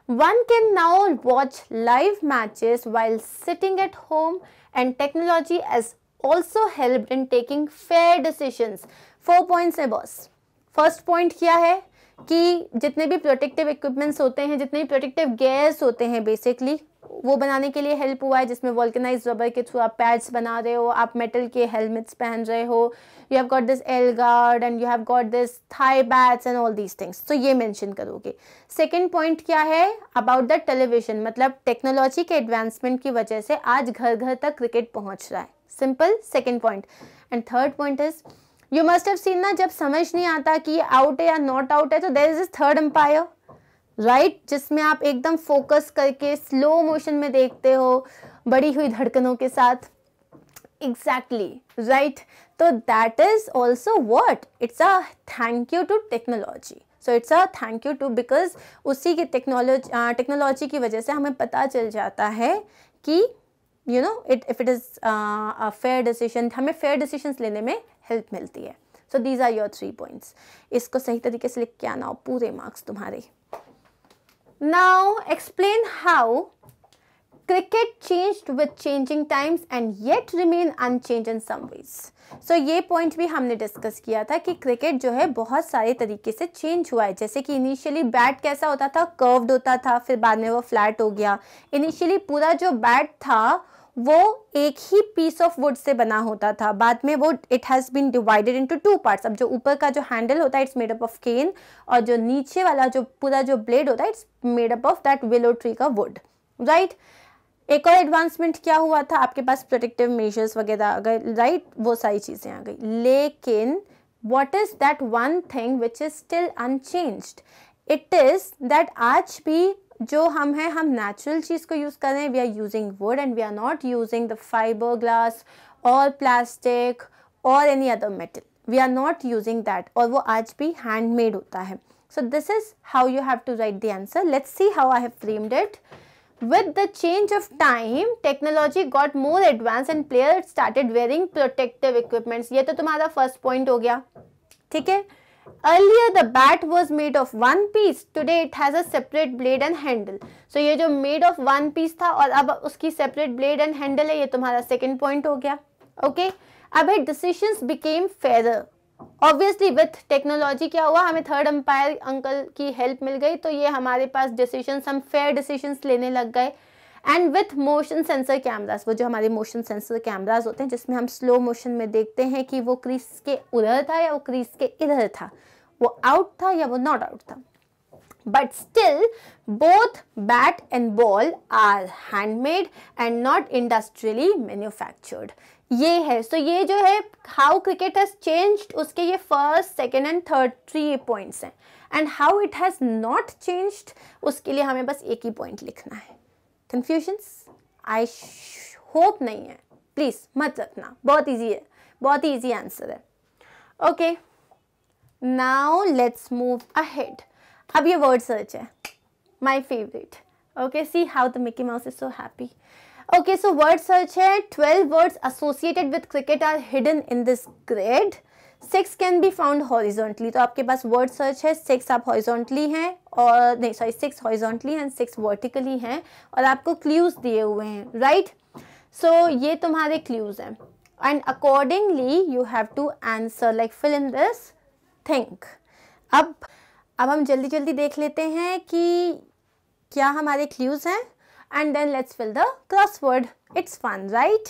One can now watch live matches while sitting at home and technology has also helped in taking fair decisions. Four points है बस First point क्या है कि जितने भी प्रोटेक्टिव इक्विपमेंट्स होते हैं जितने भी प्रोटेक्टिव गेयर्स होते हैं बेसिकली वो बनाने के लिए हेल्प हुआ है जिसमें वॉल्कनाइज रबर के थ्रू आप पैड्स बना रहे हो आप मेटल के हेलमेट्स पहन रहे हो you have got this L guard and you have got this thigh bats and all these things तो ये मेंशन करोगे सेकंड पॉइंट क्या है अबाउट द टेलीविजन मतलब टेक्नोलॉजी के एडवांसमेंट की वजह से आज घर घर तक क्रिकेट पहुँच रहा है simple second point and third point is you must have seen ना जब समझ नहीं आता कि ये आउट है या नॉट आउट है तो there is is third umpire right जिसमें आप एकदम फोकस करके स्लो मोशन में देखते हो बड़ी हुई धड़कनों के साथ exactly right तो that is also what it's a thank you to technology so it's a thank you to because उसी की टेक्नोलॉजी टेक्नोलॉजी की वजह से हमें पता चल जाता है कि you know it if it is fair decision हमें फेयर डिसीजन लेने में हेल्प मिलती है so these are your three points इसको सही तरीके से लिख के आना हो पूरे मार्क्स तुम्हारे now explain how cricket change with changing times and yet remain unchange in some ways so ये पॉइंट भी हमने डिस्कस किया था कि क्रिकेट जो है बहुत सारे तरीके से चेंज हुआ है जैसे कि इनिशियली बैट कैसा होता था कर्व्ड होता था फिर बाद में वो फ्लैट हो गया इनिशियली पूरा जो बैट था वो एक ही पीस ऑफ वुड से बना होता था बाद में वो it has been divided into two parts अब जो ऊपर का जो हैंडल होता है it's made up of cane और जो नीचे वाला जो पूरा जो ब्लेड होता है it's made up of that willow tree का वुड राइट एक और एडवांसमेंट क्या हुआ था आपके पास प्रोटेक्टिव मेजर्स वगैरह आ गए राइट वो सारी चीज़ें आ गई लेकिन what is that one thing which is still unchanged it is that आज भी जो हम हैं हम नेचुरल चीज़ को यूज़ कर रहे हैं we are using wood and we are not using the fibre glass और प्लास्टिक और any other metal we are not using that और वो आज भी हैंडमेड होता है so this is how you have to write the answer let's see how I have framed it with the change of time technology got more advance and player started wearing protective equipments ये तो तुम्हारा first point हो गया ठीक है Earlier the bat was made of one piece, today it has a separate blade and handle. So ये जो made of one piece था और अब उसकी separate blade and handle है ये तुम्हारा second point हो गया okay? अब है decisions became fairer. Obviously with technology क्या हुआ हमें थर्ड अंपायर अंकल की हेल्प मिल गई तो ये हमारे पास डिसीजन हम फेयर डिसीजन लेने लग गए and with motion sensor cameras वो जो हमारे मोशन सेंसर कैमराज होते हैं जिसमें हम स्लो मोशन में देखते हैं कि वो क्रीज के उधर था या वो क्रीज के इधर था वो आउट था या वो नॉट आउट था but still both bat and ball are handmade and not industrially manufactured ये है सो so ये जो है हाउ क्रिकेट हैज चेंज्ड उसके ये first second and third three points हैं and how it has not changed उसके लिए हमें बस एक ही पॉइंट लिखना है कन्फ्यूशंस आई होप नहीं है प्लीज़ मत रखना बहुत ईजी है बहुत ही ईजी आंसर है okay now let's move ahead अब ये वर्ड सर्च है my favourite okay see how the Mickey Mouse is so happy okay so word search है twelve words associated with cricket are hidden in this grid six can be found horizontally तो आपके पास word search है six आप horizontally हैं और नहीं sorry six horizontally and six vertically हैं और आपको क्ल्यूज़ दिए हुए हैं राइट सो so, ये तुम्हारे क्ल्यूज़ हैं and accordingly you have to answer like fill in this thing अब अब हम जल्दी जल्दी देख लेते हैं कि क्या हमारे क्ल्यूज़ हैं and then let's fill the crossword it's fun right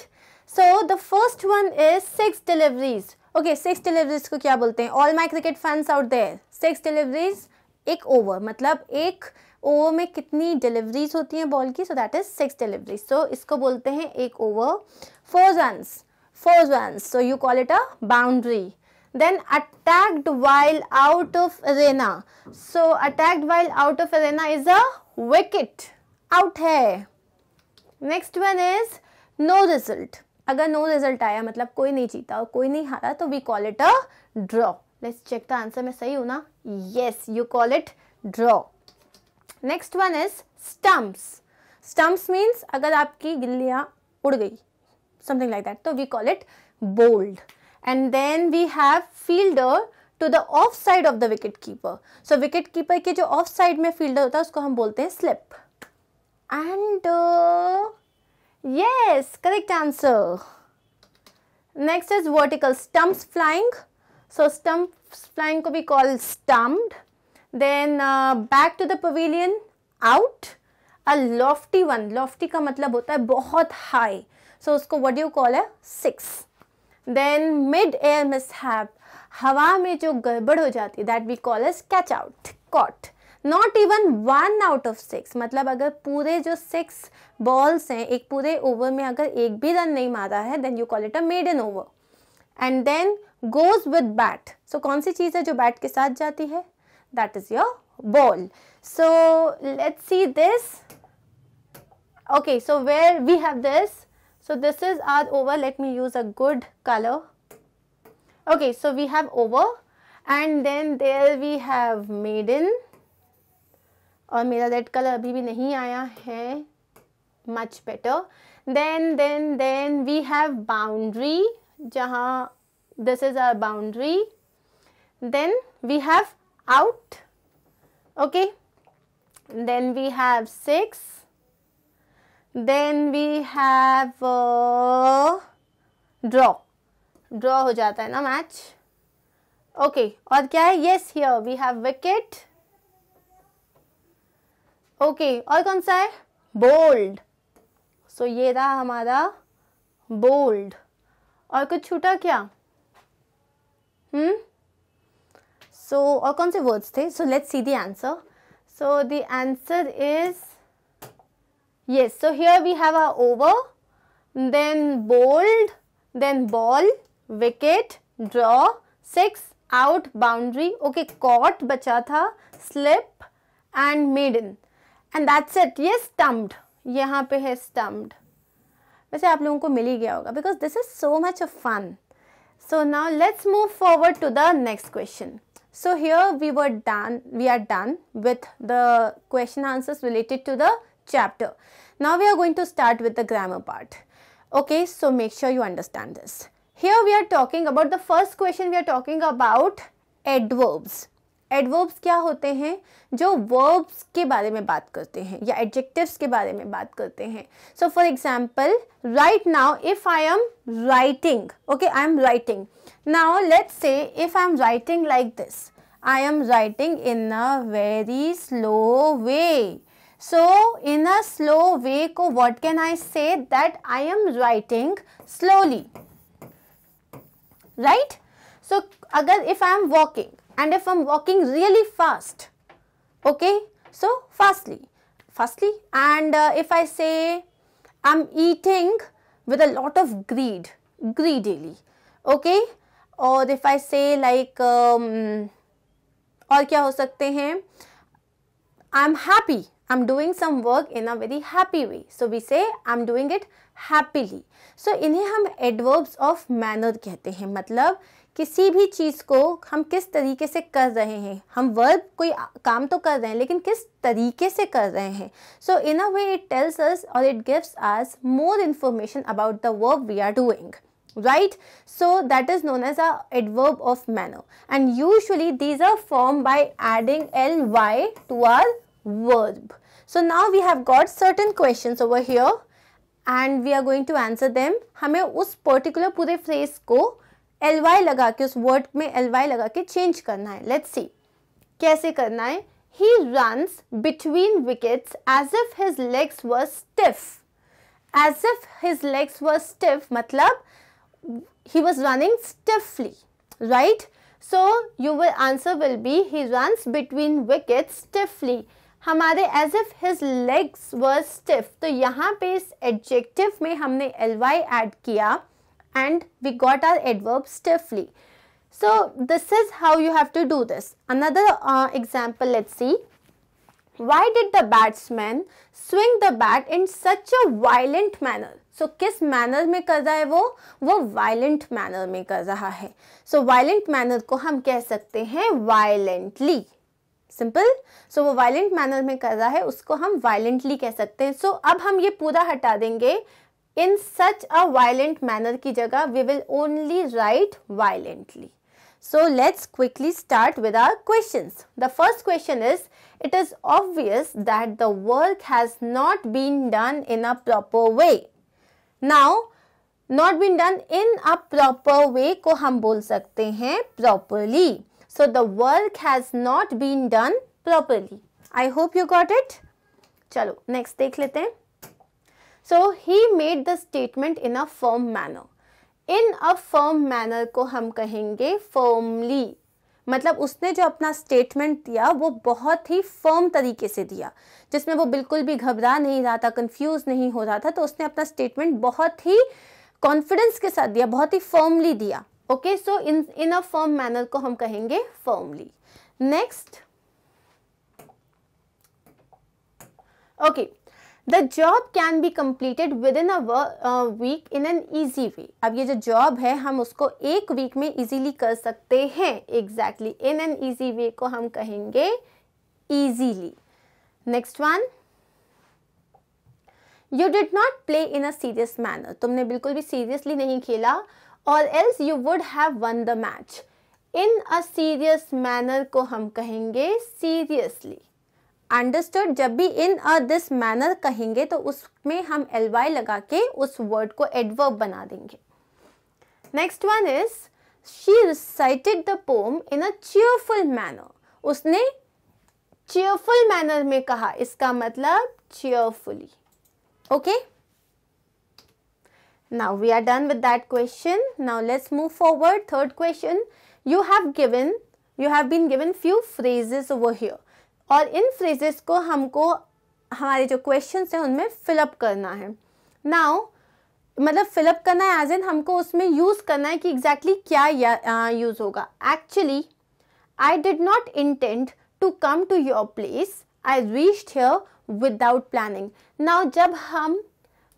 so the first one is six deliveries okay six deliveries को क्या बोलते हैं all my cricket fans out there six deliveries एक ओवर मतलब एक ओवर में कितनी डिलीवरीज होती हैं बॉल की so that is six deliveries so इसको बोलते हैं एक over four run four run so you call it a boundary then attacked while out of arena so attacked while out of arena is a wicket out है next one is no result अगर no result आया मतलब कोई नहीं जीता और कोई नहीं हारा तो we call it a draw let's check the answer मैं सही हूं ना yes you call it draw next one is stumps stumps means अगर आपकी गिल्लियां उड़ गई समथिंग लाइक दैट तो we call it bowled and then we have fielder to the off side of the wicket keeper so wicket keeper के जो of side में fielder होता है उसको हम बोलते हैं slip and Yes, correct answer. Next is vertical stumps flying. So stumps flying could be called stumped. Then uh, back to the pavilion, out. A lofty one. Lofty का मतलब होता है बहुत high. So उसको what do you call है six. Then mid air mishap. हवा में जो गड़बड़ हो जाती है that we call as catch out caught not even one out of six मतलब अगर पूरे जो सिक्स बॉल्स हैं एक पूरे ओवर में अगर एक भी रन नहीं मारा है then you call it a maiden over and then goes with bat so कौन सी चीज़ है जो बैट के साथ जाती है that is your ball so let see this okay so where we have this so this is our over let me use a good colour okay so we have over and then there we have maiden और मेरा red colour अभी भी नहीं आया है much better then then then we have boundary जहाँ this is our boundary then we have out okay then we have six then we have draw draw हो जाता है ना मैच ओके okay, और क्या है yes here we have wicket okay और कौन सा है बोल्ड सो ये रहा हमारा बोल्ड और कुछ छूटा क्या हम्म सो और कौन से वर्ड्स थे so let's see the answer so the answer is yes so here we have a over then bowled then ball wicket draw six out boundary okay caught बचा था slip and maiden And that's it. Yes, stumped. यहाँ पे है stumped वैसे आप लोगों को मिल ही गया होगा because this is so much so now let's move forward to the next question so here we were done we are done with the question answers related to the chapter now we are going to start with the grammar part okay so make sure you understand this here we are talking about the first question we are talking about adverbs adverbs क्या होते हैं जो verbs के बारे में बात करते हैं या एडजेक्टिव्स के बारे में बात करते हैं so for example right now if I am writing okay I am writing now let's say if I am writing like this I am writing in a very slow way so in a slow way को what can I say that I am writing slowly right so अगर if I am walking and if I'm walking really fast, okay, so fastly, fastly, and uh, if I say I'm eating with a lot of greed, greedily, okay, or if I say like, or kya ho sakte hain, I'm happy, I'm doing some work in a very happy way, so we say I'm doing it happily, so इन्हें हम adverbs of manner कहते हैं, मतलब, मतलब, किसी भी चीज़ को हम किस तरीके से कर रहे हैं हम वर्ब कोई काम तो कर रहे हैं लेकिन किस तरीके से कर रहे हैं सो in a way it tells us और it gives us more information about the work we are doing right so that is known as a adverb of manner and usually these are form by adding L Y to our verb so now we have got certain question over here and we are going to answer them हमें उस particular पूरे phrase को L Y लगा के उस word में L Y लगा के चेंज करना है लेट्स सी कैसे करना है he ran between wickets as if his legs were stiff as if his legs were stiff मतलब he was running stiffly right so you will answer will be he ran between wicket stiffly हमारे as if his legs were stiff तो यहाँ पे इस adjective में हमने L Y add किया and we got our adverb stiffly. So this is how you have to do this. Another uh, example, let's see. Why did the batsman swing the bat in such a violent manner? so, kis manner mein kar raha hai wo wo violent manner mein kar raha hai so violent manner ko hum keh sakte hain violently simple so so, वो violent manner में कर रहा है उसको हम violently कह सकते हैं सो so, अब हम ये पूरा हटा देंगे in such a violent manner ki jaga we will only write violently. So let's quickly start with our questions. The first question is, it is obvious that the work has not been done in a proper way. Now, not been done in a proper way को हम बोल सकते हैं properly. So the work has not been done properly. I hope you got it. चलो next देख लेते हैं so he made the statement in a firm manner in a firm manner को हम कहेंगे फर्मली मतलब उसने जो अपना स्टेटमेंट दिया वो बहुत ही फर्म तरीके से दिया जिसमें वो बिल्कुल भी घबरा नहीं रहा था कंफ्यूज नहीं हो रहा था तो उसने अपना स्टेटमेंट बहुत ही कॉन्फिडेंस के साथ दिया बहुत ही फर्मली दिया okay so in in a firm manner को हम कहेंगे firmly next okay the job can be completed within a week in an easy way अब ये जो जॉब है हम उसको एक वीक में इजीली कर सकते हैं exactly in an easy way को हम कहेंगे easily next one you did not play in a serious manner तुमने बिल्कुल भी सीरियसली नहीं खेला or else you would have won the match in a serious manner को हम कहेंगे सीरियसली अंडरस्टूड जब भी इन अ दिस मैनर कहेंगे तो उसमें हम एल वाई लगा के उस वर्ड को एडवर्ब बना देंगे next one is she recited the poem in a cheerful manner उसने चेयरफुल मैनर में कहा इसका मतलब cheerfully okay now we are done with that question now let's move forward third question you have given you have been given few phrases over here और इन phrases को हमको हमारे जो क्वेश्चन हैं उनमें फिलअप करना है नाउ मतलब फिलअप करना है एज एन हमको उसमें यूज़ करना है कि एग्जैक्टली exactly क्या यूज़ होगा actually I did not intend to come to your place I reached here without planning now जब हम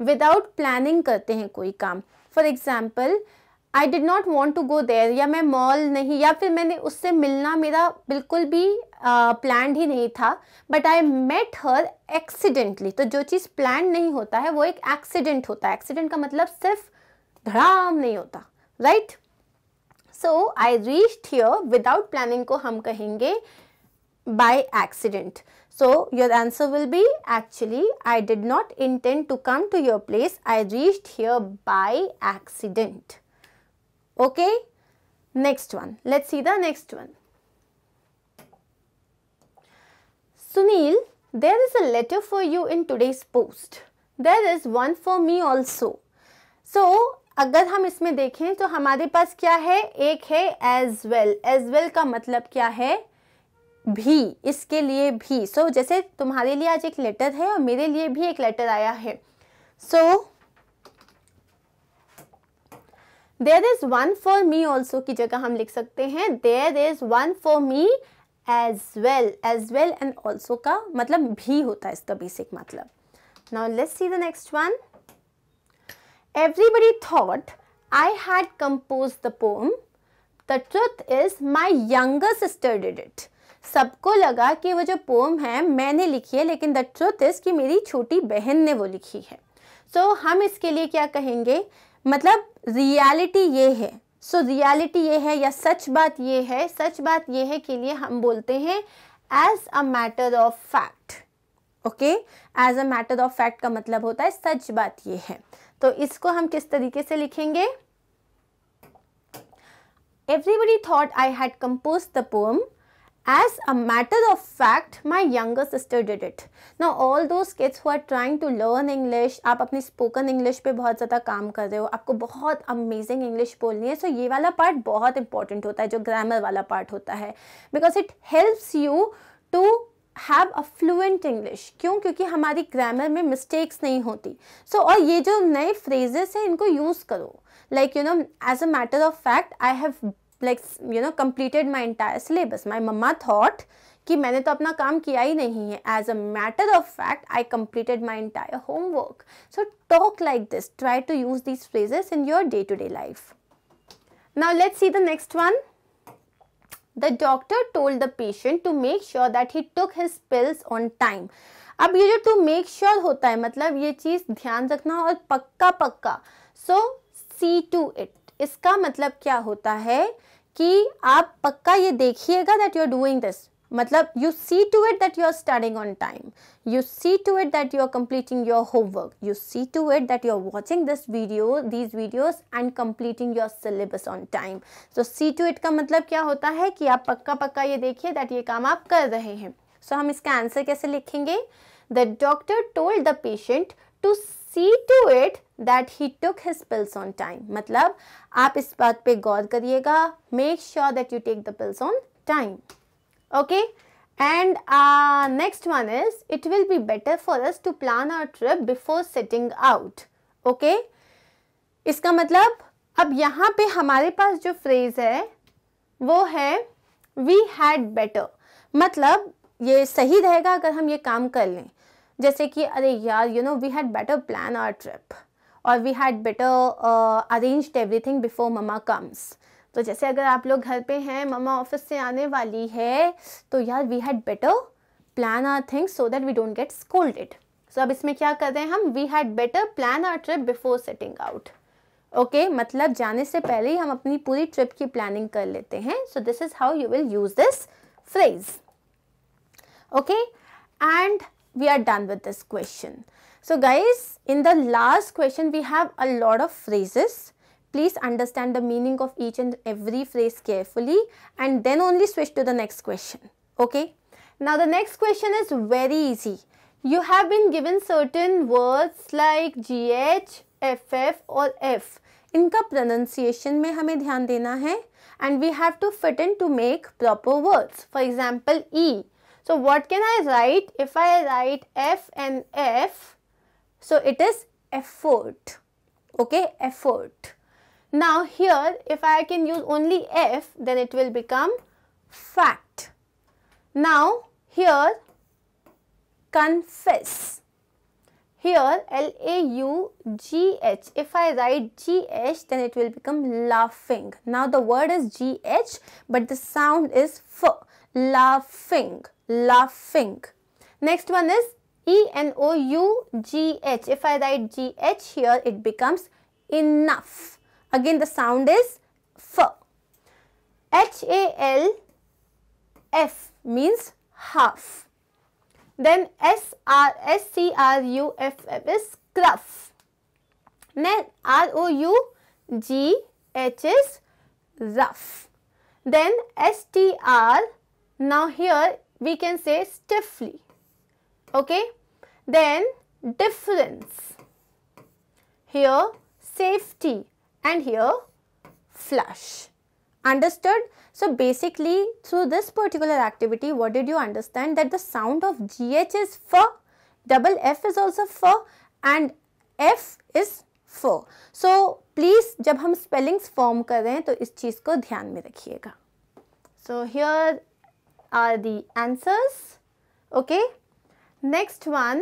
विदाउट प्लानिंग करते हैं कोई काम for example I did not want to go there या मैं मॉल नहीं या फिर मैंने उससे मिलना मेरा बिल्कुल भी प्लान्ड ही नहीं था but I met her accidentally तो जो चीज़ प्लान नहीं होता है वो एक एक्सीडेंट होता है एक्सीडेंट का मतलब सिर्फ धड़ाम नहीं होता right so I reach here without planning को हम कहेंगे by accident so your answer will be actually I did not intend to come to your place I reach here by accident okay next one let see the next one Sunil, there is a letter for you in today's post. There is one for me also. So, अगर हम इसमें देखें तो हमारे पास क्या है एक है एज वेल एज वेल का मतलब क्या है भी इसके लिए भी सो so, जैसे तुम्हारे लिए आज एक लेटर है और मेरे लिए भी एक लेटर आया है so there is one for me also की जगह हम लिख सकते हैं there is one for me as well as well and also का मतलब भी होता है इसका बेसिक मतलब now let's see the next one everybody thought I had compose the poem the truth is my younger sister did it सबको लगा कि वो जो पोम है मैंने लिखी है लेकिन द ट्रुथ इज कि मेरी छोटी बहन ने वो लिखी है सो so, हम इसके लिए क्या कहेंगे मतलब रियलिटी ये है सो so, रियलिटी ये है या सच बात ये है सच बात ये है के लिए हम बोलते हैं as a matter of fact okay as a matter of fact का मतलब होता है सच बात ये है तो इसको हम किस तरीके से लिखेंगे everybody thought I had compose the poem As a matter of fact, my younger sister did it. Now all those kids who are trying to learn English, aap apni spoken English pe bahut zyada kaam kar rahe ho aapko bahut amazing English bolni hai so ye wala part bahut important hota hai jo grammar wala part hota hai because it helps you to have a fluent English क्यों क्योंकि हमारी grammar में mistakes नहीं होती सो so, और ये जो नए फ्रेजेस हैं इनको यूज़ करो like you know as a matter of fact I have like you know completed my entire syllabus my mama thought कि मैंने तो अपना काम किया ही नहीं है as a matter of fact I completed my entire homework so talk like this try to use these phrases in your day to day life now let see the next one the doctor told the patient to make sure that he took his pills on time अब ये जो to make sure होता है मतलब ये चीज़ ध्यान रखना और पक्का पक्का सो सी टू इट इसका मतलब क्या होता है कि आप पक्का ये देखिएगा that you are doing this मतलब you see to it that you are starting on time you see to it that you are completing your homework you see to it that you are watching this video these videos and completing your syllabus on time so see to it का मतलब क्या होता है कि आप पक्का पक्का ये देखिए दैट ये काम आप कर रहे हैं सो so, हम इसका आंसर कैसे लिखेंगे the doctor told the patient to see to it that he took his pills on time मतलब आप इस बात पे गौर करिएगा make sure that you take the pills on time okay and next one is it will be better for us to plan our trip before setting out okay इसका मतलब अब यहाँ पे हमारे पास जो फ्रेज है वो है वी हैड बेटर मतलब ये सही रहेगा अगर हम ये काम कर लें जैसे कि अरे यार you know we had better plan our trip और we had better arranged everything before mama comes तो जैसे अगर आप लोग घर पे हैं ममा ऑफिस से आने वाली है तो यार we had better plan our things so that we don't get scolded so अब इसमें क्या कर रहे हैं हम we had better plan our trip before setting out okay मतलब जाने से पहले ही हम अपनी पूरी ट्रिप की प्लानिंग कर लेते हैं so this is how you will use this phrase okay and we are done with this question So guys, in the last question, we have a lot of phrases. Please understand the meaning of each and every phrase carefully and then only switch to the next question. Okay. Now the next question is very easy. You have been given certain words like GH, FF or F. इनका pronunciation में हमें ध्यान देना है and we have to fit in to make proper words. For example, E. So what can I write if I write F and F? So it is effort. Okay, effort. Now here if I can use only F then it will become fact. Now here confess. Here L-A-U-G-H. If I write G-H then it will become laughing. Now the word is G-H but the sound is F. Laughing. Laughing. Next one is E-N-O-U-G-H. If I write G-H here, it becomes enough. Again, the sound is F. H-A-L-F means half. Then S R S C R U F is scruff. Then R-O-U-G-H is rough. Then S-T-R, now here we can say stiffly. Okay. Then difference. Here safety and here flush. Understood? So basically through this particular activity what did you understand that the sound of GH is F double F is also F and F is F So please जब हम spellings form कर रहे हैं तो इस चीज़ को ध्यान में रखिएगा so here are the answers okay next one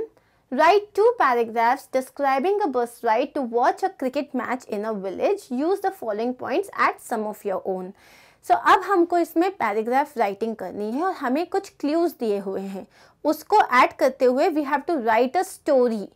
Write two paragraphs describing a bus ride to watch a cricket match in a village. Use the following points at some of your own. So so, अब हमको इसमें paragraph writing करनी है और हमें कुछ clues दिए हुए हैं उसको ऐड करते हुए we have to write a story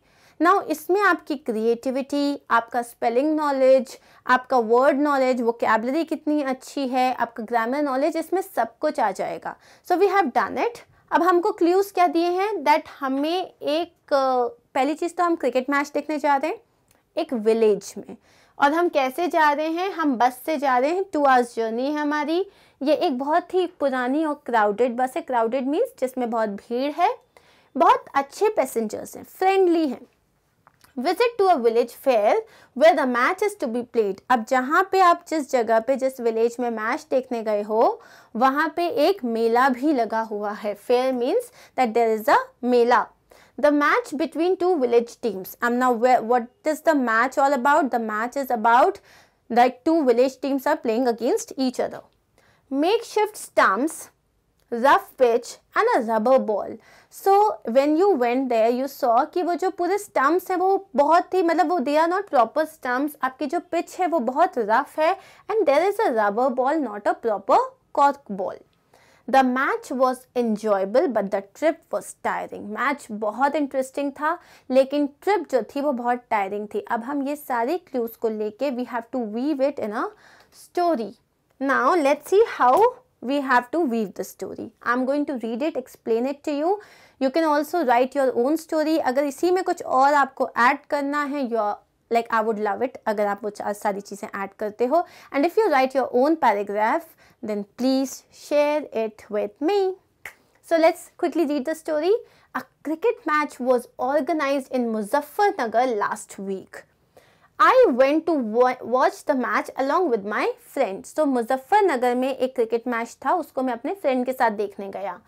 now इसमें आपकी क्रिएटिविटी आपका स्पेलिंग नॉलेज आपका वर्ड नॉलेज वो कैबलरी कितनी अच्छी है आपका ग्रामर नॉलेज इसमें सब कुछ आ जाएगा so we have done it अब हमको क्ल्यूज़ क्या दिए हैं दैट हमें एक पहली चीज़ तो हम क्रिकेट मैच देखने जा रहे हैं एक विलेज में और हम कैसे जा रहे हैं हम बस से जा रहे हैं टू आवर्स जर्नी है हमारी ये एक बहुत ही पुरानी और क्राउडेड बस है क्राउडेड मीन्स जिसमें बहुत भीड़ है बहुत अच्छे पैसेंजर्स हैं फ्रेंडली हैं visit to a village fair where the match is to be played अब जहाँ पे आप जिस जगह पे जिस विलेज में मैच देखने गए हो वहाँ पे एक मेला भी लगा हुआ है fair means that there is a mela the match between two village teams i'm now where what is the match all about the match is about like two village teams are playing against each other makeshift stumps rough pitch and a rubber ball so when you went there you saw कि वो जो पूरे stumps हैं वो बहुत ही मतलब वो they are not proper stumps आपकी जो पिच है वो बहुत रफ है and there is a rubber ball not a proper cork ball the match was enjoyable but the trip was tiring match बहुत इंटरेस्टिंग था लेकिन ट्रिप जो थी वो बहुत टायरिंग थी अब हम ये सारे क्ल्यूज को लेके we have to weave it in a story now let's see how we have to weave the story. I'm going to read it, explain it to you. You can also write your own story. अगर इसी में कुछ और आपको add करना है your like I would love it अगर आप वो सारी चीज़ें add करते हो and if you write your own paragraph then please share it with me. So let's quickly read the story. A cricket match was organized in Muzaffarnagar last week. I went to watch the match along with my friend तो मुजफ्फरनगर में एक cricket match था उसको मैं अपने friend के साथ देखने गया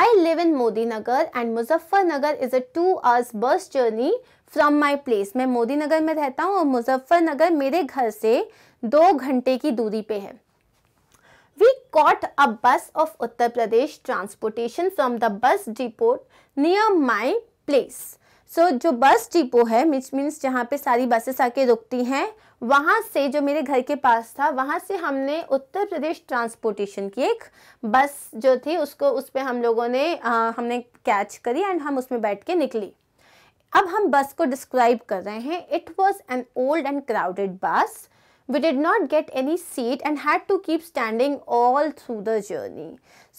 I live in Modinagar and Muzaffarnagar is a two hours bus journey from my place मैं मोदी नगर में रहता हूँ और मुजफ्फरनगर मेरे घर से दो घंटे की दूरी पे है we caught a bus of Uttar Pradesh transportation from the bus depot near my place so so, जो बस डिपो है मिच मीन्स जहाँ पे सारी बसेस आके रुकती हैं वहाँ से जो मेरे घर के पास था वहाँ से हमने उत्तर प्रदेश ट्रांसपोर्टेशन की एक बस जो थी उसको उस पर हम लोगों ने आ, हमने कैच करी एंड हम उसमें बैठ के निकली अब हम बस को डिस्क्राइब कर रहे हैं it was an old and crowded bus we did not get any seat and had to keep standing all through the journey.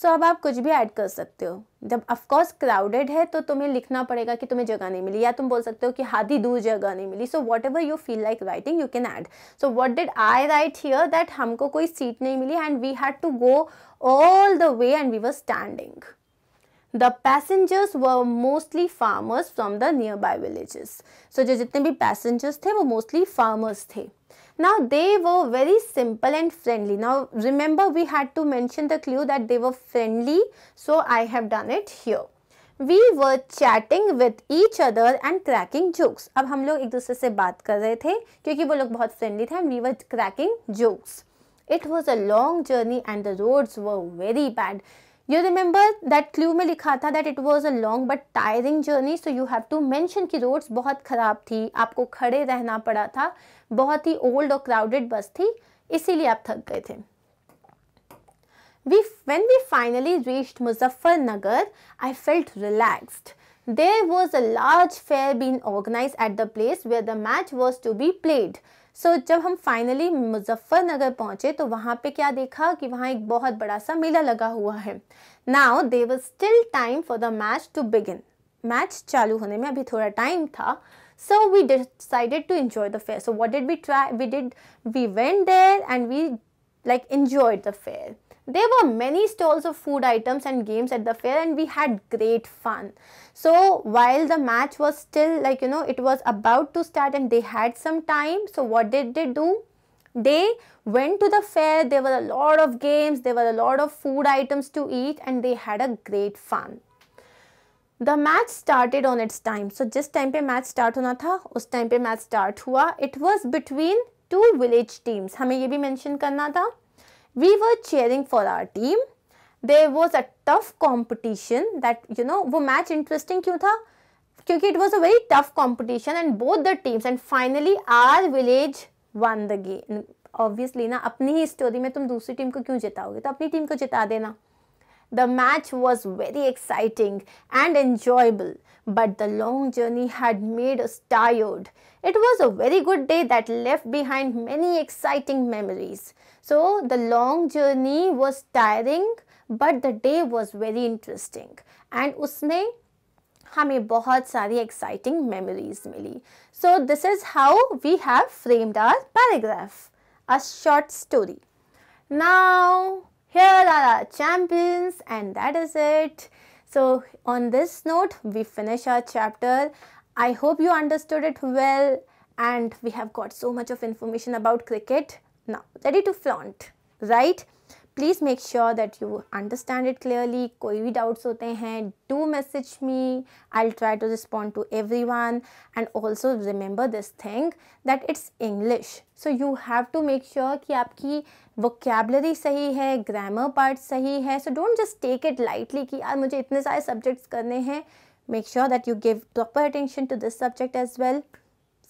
So अब आप कुछ भी ऐड कर सकते हो जब ऑफकोर्स क्राउडेड है तो तुम्हें लिखना पड़ेगा कि तुम्हें जगह नहीं मिली या तुम बोल सकते हो कि हादी दूर जगह नहीं मिली so whatever you feel like writing you can add so what did I write here that हमको कोई सीट नहीं मिली and we had to go all the way and we were standing the passengers were mostly farmers from the nearby villages so जो जितने भी passengers थे वो mostly farmers थे Now they were very simple and friendly. Now remember we had to mention the clue that they were friendly. So I have done it here. We were chatting with each other and cracking jokes अब हम लोग एक दूसरे से बात कर रहे थे क्योंकि वो लोग बहुत फ्रेंडली थे and we were cracking jokes it was a long journey and the roads were very bad you remember that clue में लिखा था that it was a long but tiring journey so you have to mention कि roads बहुत ख़राब थी आपको खड़े रहना पड़ा था बहुत ही ओल्ड और क्राउडेड बस थी इसीलिए आप थक गए थे we when we finally reached Muzaffarnagar, I felt relaxed. There was a large fair being organized at the place where the match was to be played. So so, जब हम फाइनली मुजफ्फरनगर पहुंचे तो वहाँ पे क्या देखा कि वहाँ एक बहुत बड़ा सा मेला लगा हुआ है now there was still time for the match to begin match चालू होने में अभी थोड़ा टाइम था So we decided to enjoy the fair. So what did we try? We did, we went there and we like enjoyed the fair. There were many stalls of food items and games at the fair and we had great fun. So while the match was still like you know it was about to start and they had some time. So what did they do? They went to the fair, there were a lot of games, there were a lot of food items to eat and they had a great fun. The match started on its time so जिस time पे match start होना था उस time पे match start हुआ it was between two village teams हमें ये भी मैंशन करना था we were cheering for our team there was a tough competition that you know वो मैच इंटरेस्टिंग क्यों था क्योंकि it was a very tough competition and both the teams and finally our village won the game obviously ना अपनी ही story में तुम दूसरी team को क्यों जिताओगे तो अपनी टीम को जिता देना The match was very exciting and enjoyable, but the long journey had made us tired. It was a very good day that left behind many exciting memories. So, the long journey was tiring, but the day was very interesting. And usme hame bahut सारी exciting memories मिली So this is how we have framed our paragraph, a short story. Now. Here are our champions and that is it. So on this note, we finish our chapter. I hope you understood it well and we have got so much of information about cricket. Now, ready to flaunt, right? Please make sure that you understand it clearly कोई भी doubts होते हैं do message me I try to respond to every one and also remember this thing that it's English so you have to make sure कि आपकी vocabulary सही है grammar part सही है so don't just take it lightly कि यार मुझे इतने सारे सब्जेक्ट्स करने हैं make sure that you give proper attention to this subject as well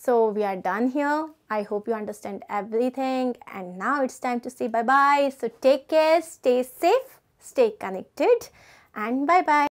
So we are done here. I hope you understand everything and now it's time to say bye-bye. So take care, stay safe, stay connected and bye-bye.